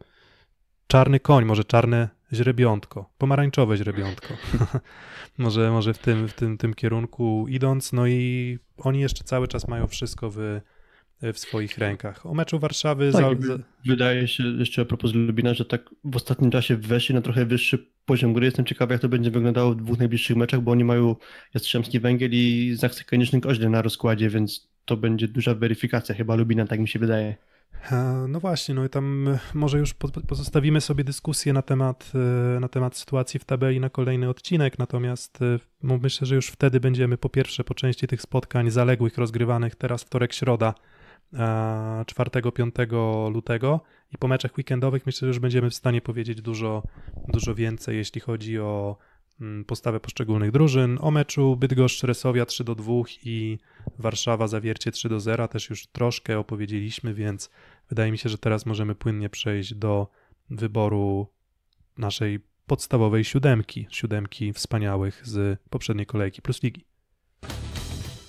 czarny koń, może czarne źrebiątko, pomarańczowe źrebiątko. może, może w tym, w tym, tym kierunku idąc. No i oni jeszcze cały czas mają wszystko w w swoich rękach. O meczu Warszawy... Tak, za... Wydaje się, jeszcze a propos Lubina, że tak w ostatnim czasie weszli na trochę wyższy poziom gry. Jestem ciekawy, jak to będzie wyglądało w dwóch najbliższych meczach, bo oni mają Jastrzębski Węgiel i Zachce Konieczny Koźle na rozkładzie, więc to będzie duża weryfikacja chyba Lubina, tak mi się wydaje. No właśnie, no i tam e, może już pozostawimy sobie dyskusję na temat, e, na temat sytuacji w tabeli na kolejny odcinek, natomiast e, myślę, że już wtedy będziemy po pierwsze po części tych spotkań zaległych, rozgrywanych teraz wtorek, środa, 4-5 e, lutego i po meczach weekendowych myślę, że już będziemy w stanie powiedzieć dużo, dużo więcej, jeśli chodzi o mm, postawę poszczególnych drużyn. O meczu Bydgoszcz Resowia 3 do 2 i Warszawa Zawiercie 3 do 0 też już troszkę opowiedzieliśmy, więc wydaje mi się, że teraz możemy płynnie przejść do wyboru naszej podstawowej siódemki, siódemki wspaniałych z poprzedniej kolejki plus ligi.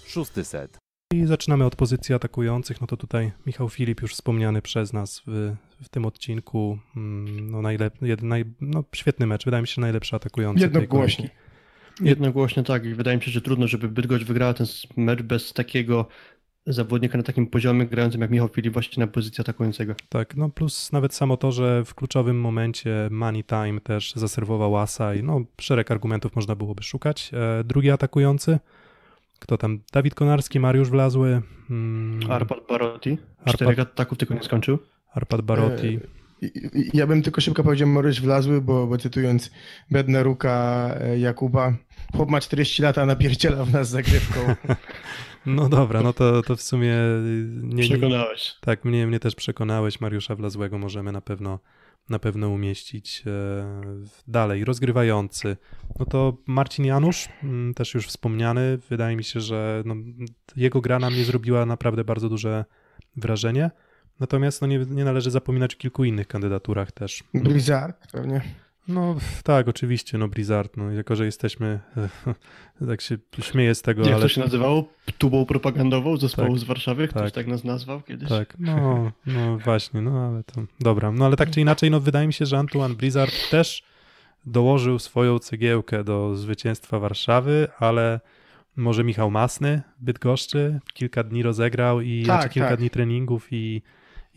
Szósty set. I zaczynamy od pozycji atakujących. No to tutaj Michał Filip, już wspomniany przez nas w, w tym odcinku. Mm, no, najlep, jed, naj, no świetny mecz, wydaje mi się najlepszy atakujący. Jednogłośnie. Jednogłośnie tak. wydaje mi się, że trudno, żeby Bydgoszcz wygrała ten mecz bez takiego zawodnika na takim poziomie grającym jak Michał Filip właśnie na pozycji atakującego. Tak, no plus nawet samo to, że w kluczowym momencie Money Time też zaserwował asa i no szereg argumentów można byłoby szukać. E, drugi atakujący kto tam? Dawid Konarski, Mariusz Wlazły. Hmm. Arpad Barotti. Arpad... Czterech ataków tylko nie skończył. Arpad Barotti. E, ja bym tylko szybko powiedział Mariusz Wlazły, bo, bo cytując Bednaruka e, Jakuba, chłop ma 40 lat, a napierdziela w nas zagrywką. no dobra, no to, to w sumie... Nie, nie, Przekonałeś. tak, mnie, mnie też przekonałeś. Mariusza Wlazłego możemy na pewno na pewno umieścić e, dalej. Rozgrywający, no to Marcin Janusz, mm, też już wspomniany, wydaje mi się, że no, jego gra na mnie zrobiła naprawdę bardzo duże wrażenie. Natomiast no, nie, nie należy zapominać o kilku innych kandydaturach też. Blizzard pewnie. No tak, oczywiście, no Blizzard, no jako, że jesteśmy, tak się śmieję z tego, Jak ale... to się nazywało? Tubą propagandową zespołu tak, z Warszawy? Ktoś tak. tak nas nazwał kiedyś? Tak, no, no właśnie, no ale to, dobra, no ale tak czy inaczej, no wydaje mi się, że Antoine Blizzard też dołożył swoją cegiełkę do zwycięstwa Warszawy, ale może Michał Masny Bydgoszczy kilka dni rozegrał i tak, znaczy, kilka tak. dni treningów i,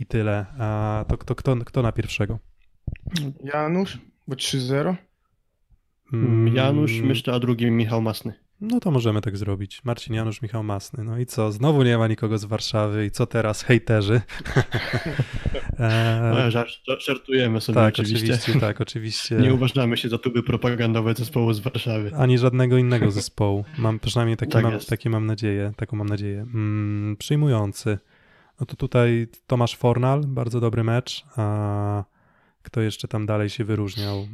i tyle. A to, kto kto, kto na pierwszego? Janusz? Bo 3-0? Mm. Janusz myślę, a drugi Michał Masny. No to możemy tak zrobić. Marcin Janusz, Michał Masny. No i co? Znowu nie ma nikogo z Warszawy i co teraz? Hejterzy. No, żartujemy sobie tak, oczywiście. oczywiście. Tak, oczywiście. Nie uważamy się za tuby propagandowe zespołu z Warszawy. Ani żadnego innego zespołu. Mam przynajmniej takie, tak mam, takie mam nadzieję. Taką mam nadzieję. Mm, przyjmujący. No to tutaj Tomasz Fornal, bardzo dobry mecz. A kto jeszcze tam dalej się wyróżniał? Mm,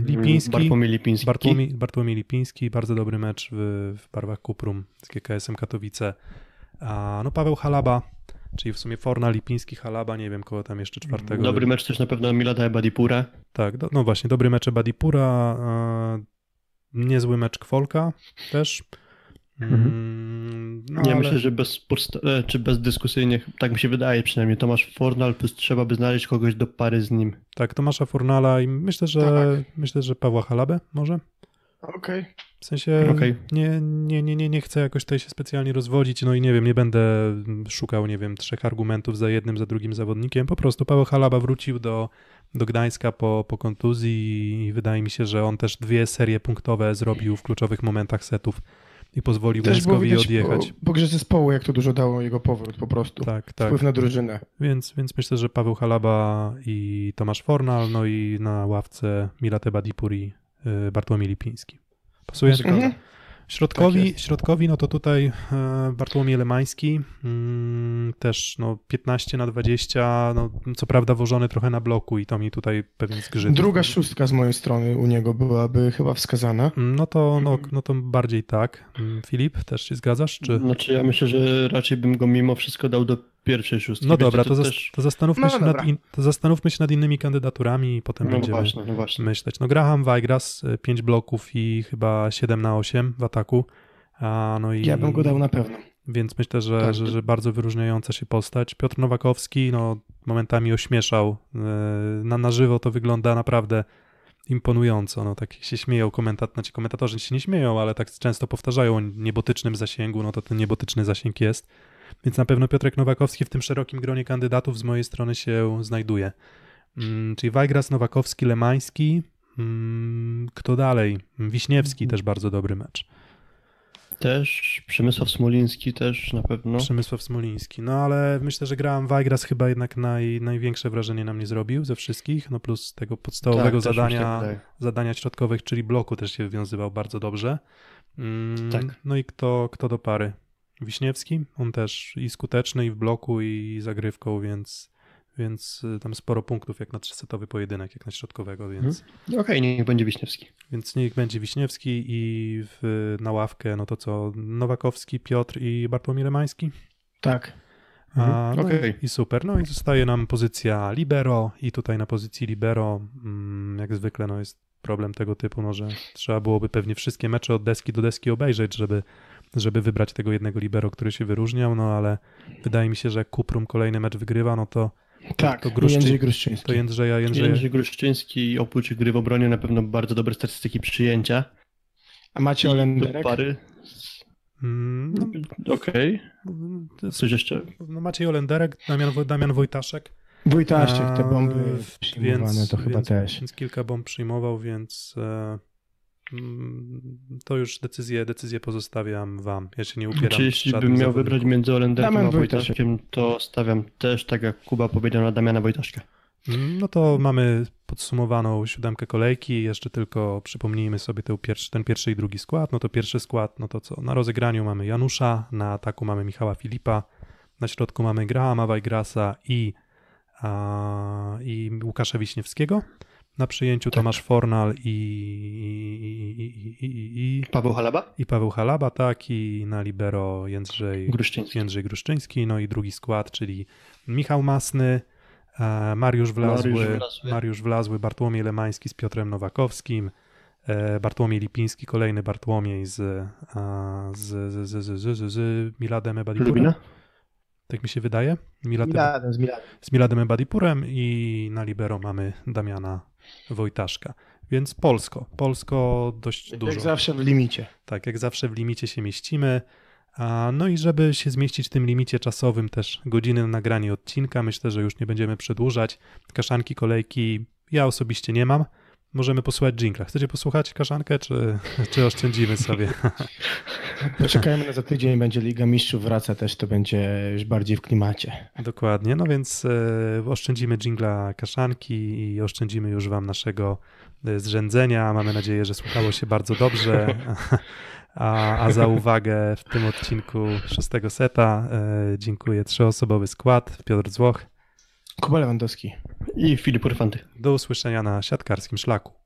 mm, Lipiński. Bartłomiej Lipiński. Bartłomiej, Bartłomiej Lipiński, bardzo dobry mecz w, w barwach Kuprum z GKS-em Katowice. A, no Paweł Halaba, czyli w sumie Forna, Lipiński, Halaba, nie wiem kogo tam jeszcze czwartego. Dobry mecz też na pewno Milada Badipura. Tak, do, no właśnie, dobry mecz Badipura, niezły mecz Kwolka też. Mhm. Mm, no, ja ale... myślę, że bez, e, czy bezdyskusyjnie, tak mi się wydaje przynajmniej, Tomasz Fornal, trzeba by znaleźć kogoś do pary z nim. Tak, Tomasza Fornala i myślę, że tak. tak. myślę, że Pawła Halabę może? Okej. Okay. W sensie okay. nie, nie, nie, nie, nie chcę jakoś tutaj się specjalnie rozwodzić, no i nie wiem, nie będę szukał, nie wiem, trzech argumentów za jednym, za drugim zawodnikiem. Po prostu Paweł Halaba wrócił do, do Gdańska po, po kontuzji i wydaje mi się, że on też dwie serie punktowe zrobił w kluczowych momentach setów i pozwolił Błyskowi odjechać. Po, po grze zespołu, jak to dużo dało jego powrót po prostu. Tak, tak. Wpływ na drużynę. Więc, więc myślę, że Paweł Halaba i Tomasz Fornal, no i na ławce Milate Badipur i y, Bartłomiej Lipiński. Pasuje? Mhm. Środkowi, tak środkowi, no to tutaj e, Bartłomiej Lemański, mm, też no 15 na 20, no, co prawda wożony trochę na bloku i to mi tutaj pewien zgrzyt. Druga szóstka z mojej strony u niego byłaby chyba wskazana. Mm, no to, no, mhm. no to bardziej tak. Mm, Filip, też się zgadzasz? Czy... Znaczy ja myślę, że raczej bym go mimo wszystko dał do pierwszej szóstki. No dobra, to, to, to zastanówmy no, się dobra. nad in, to zastanówmy się nad innymi kandydaturami i potem no, będziemy właśnie, no właśnie. myśleć. No Graham Weigras, 5 y, bloków i chyba 7 na 8 w ataku. A, no i, ja bym go dał na pewno. Więc myślę, że, tak. że, że, bardzo wyróżniająca się postać. Piotr Nowakowski no, momentami ośmieszał. Y, na, na żywo to wygląda naprawdę imponująco. No, tak się śmieją komentat znaczy komentatorzy się nie śmieją, ale tak często powtarzają o niebotycznym zasięgu, no to ten niebotyczny zasięg jest. Więc na pewno Piotrek Nowakowski w tym szerokim gronie kandydatów z mojej strony się znajduje. Mm, czyli Wajgras, Nowakowski, Lemański. Mm, kto dalej? Wiśniewski też bardzo dobry mecz. Też Przemysław Smoliński też na pewno. Przemysław Smoliński. No ale myślę, że grałem Wajgras chyba jednak naj, największe wrażenie na mnie zrobił ze wszystkich. No plus tego podstawowego tak, zadania, tak. zadania środkowych, czyli bloku też się wywiązywał bardzo dobrze. Mm, tak. No i kto, kto do pary? Wiśniewski. On też i skuteczny, i w bloku, i zagrywką, więc, więc y, tam sporo punktów jak na trzysetowy pojedynek, jak na środkowego, mhm. więc... Okej, okay, niech będzie Wiśniewski. Więc niech będzie Wiśniewski i w, na ławkę, no to co, Nowakowski, Piotr i Bartłomiej Lemański? Tak. A, mhm. no okay. i, I super. No i zostaje nam pozycja libero i tutaj na pozycji libero mm, jak zwykle no jest problem tego typu, no, że trzeba byłoby pewnie wszystkie mecze od deski do deski obejrzeć, żeby żeby wybrać tego jednego libero, który się wyróżniał, no ale wydaje mi się, że Kuprum kolejny mecz wygrywa, no to tak, to Gruszczy... Jędrzej Gruszczyński. To Jędrzeja, Jędrzeja. Jędrzej Gruszczyński oprócz gry w obronie na pewno bardzo dobre statystyki przyjęcia. A macie Olenderek? Pary. Mm, no, mm, Okej. Okay. Coś jeszcze? No macie Olenderek, Damian, Damian Wojtaszek. Wojtaszek, te bomby przyjmowane więc, to chyba więc, też. Więc kilka bomb przyjmował, więc... E... Mm, to już decyzję, decyzję pozostawiam wam. Ja się nie upieram. Czy jeśli bym miał wybrać między Olenderem a Wojtaszkiem, to stawiam też, tak jak Kuba powiedział, na Damiana Wojtaszka. Mm, no to mamy podsumowaną siódemkę kolejki. Jeszcze tylko przypomnijmy sobie ten pierwszy, ten pierwszy i drugi skład. No to pierwszy skład, no to co? Na rozegraniu mamy Janusza, na ataku mamy Michała Filipa, na środku mamy Grahama Mawajgrasa i, a, i Łukasza Wiśniewskiego na przyjęciu tak. Tomasz Fornal i, i, i, i, Paweł Halaba? I Paweł Halaba, tak, i na libero Jędrzej Gruszczyński. Jędrzej Gruszczyński, no i drugi skład, czyli Michał Masny, e, Mariusz Wlazły, Mariusz Wlazły, Bartłomiej Lemański z Piotrem Nowakowskim, e, Bartłomiej Lipiński, kolejny Bartłomiej z, z, z, z, z, z, z Miladem Ebadipurem. Tak mi się wydaje. Miladem, z Miladem. Z Miladem Ebadipurem i na libero mamy Damiana Wojtaszka. Więc Polsko, Polsko dość jak dużo. Jak zawsze w limicie. Tak, jak zawsze w limicie się mieścimy. No i żeby się zmieścić w tym limicie czasowym też godziny na nagranie odcinka, myślę, że już nie będziemy przedłużać. Kaszanki, kolejki ja osobiście nie mam możemy posłuchać dżingla. Chcecie posłuchać kaszankę, czy, czy oszczędzimy sobie? Poczekajmy na za tydzień, będzie Liga Mistrzów, wraca też, to będzie już bardziej w klimacie. Dokładnie, no więc e, oszczędzimy dżingla kaszanki i oszczędzimy już wam naszego e, zrzędzenia. Mamy nadzieję, że słuchało się bardzo dobrze. A, a za uwagę w tym odcinku szóstego seta e, dziękuję trzyosobowy skład, Piotr Złoch. Kuba Lewandowski i Filip Urfanty. Do usłyszenia na siatkarskim szlaku.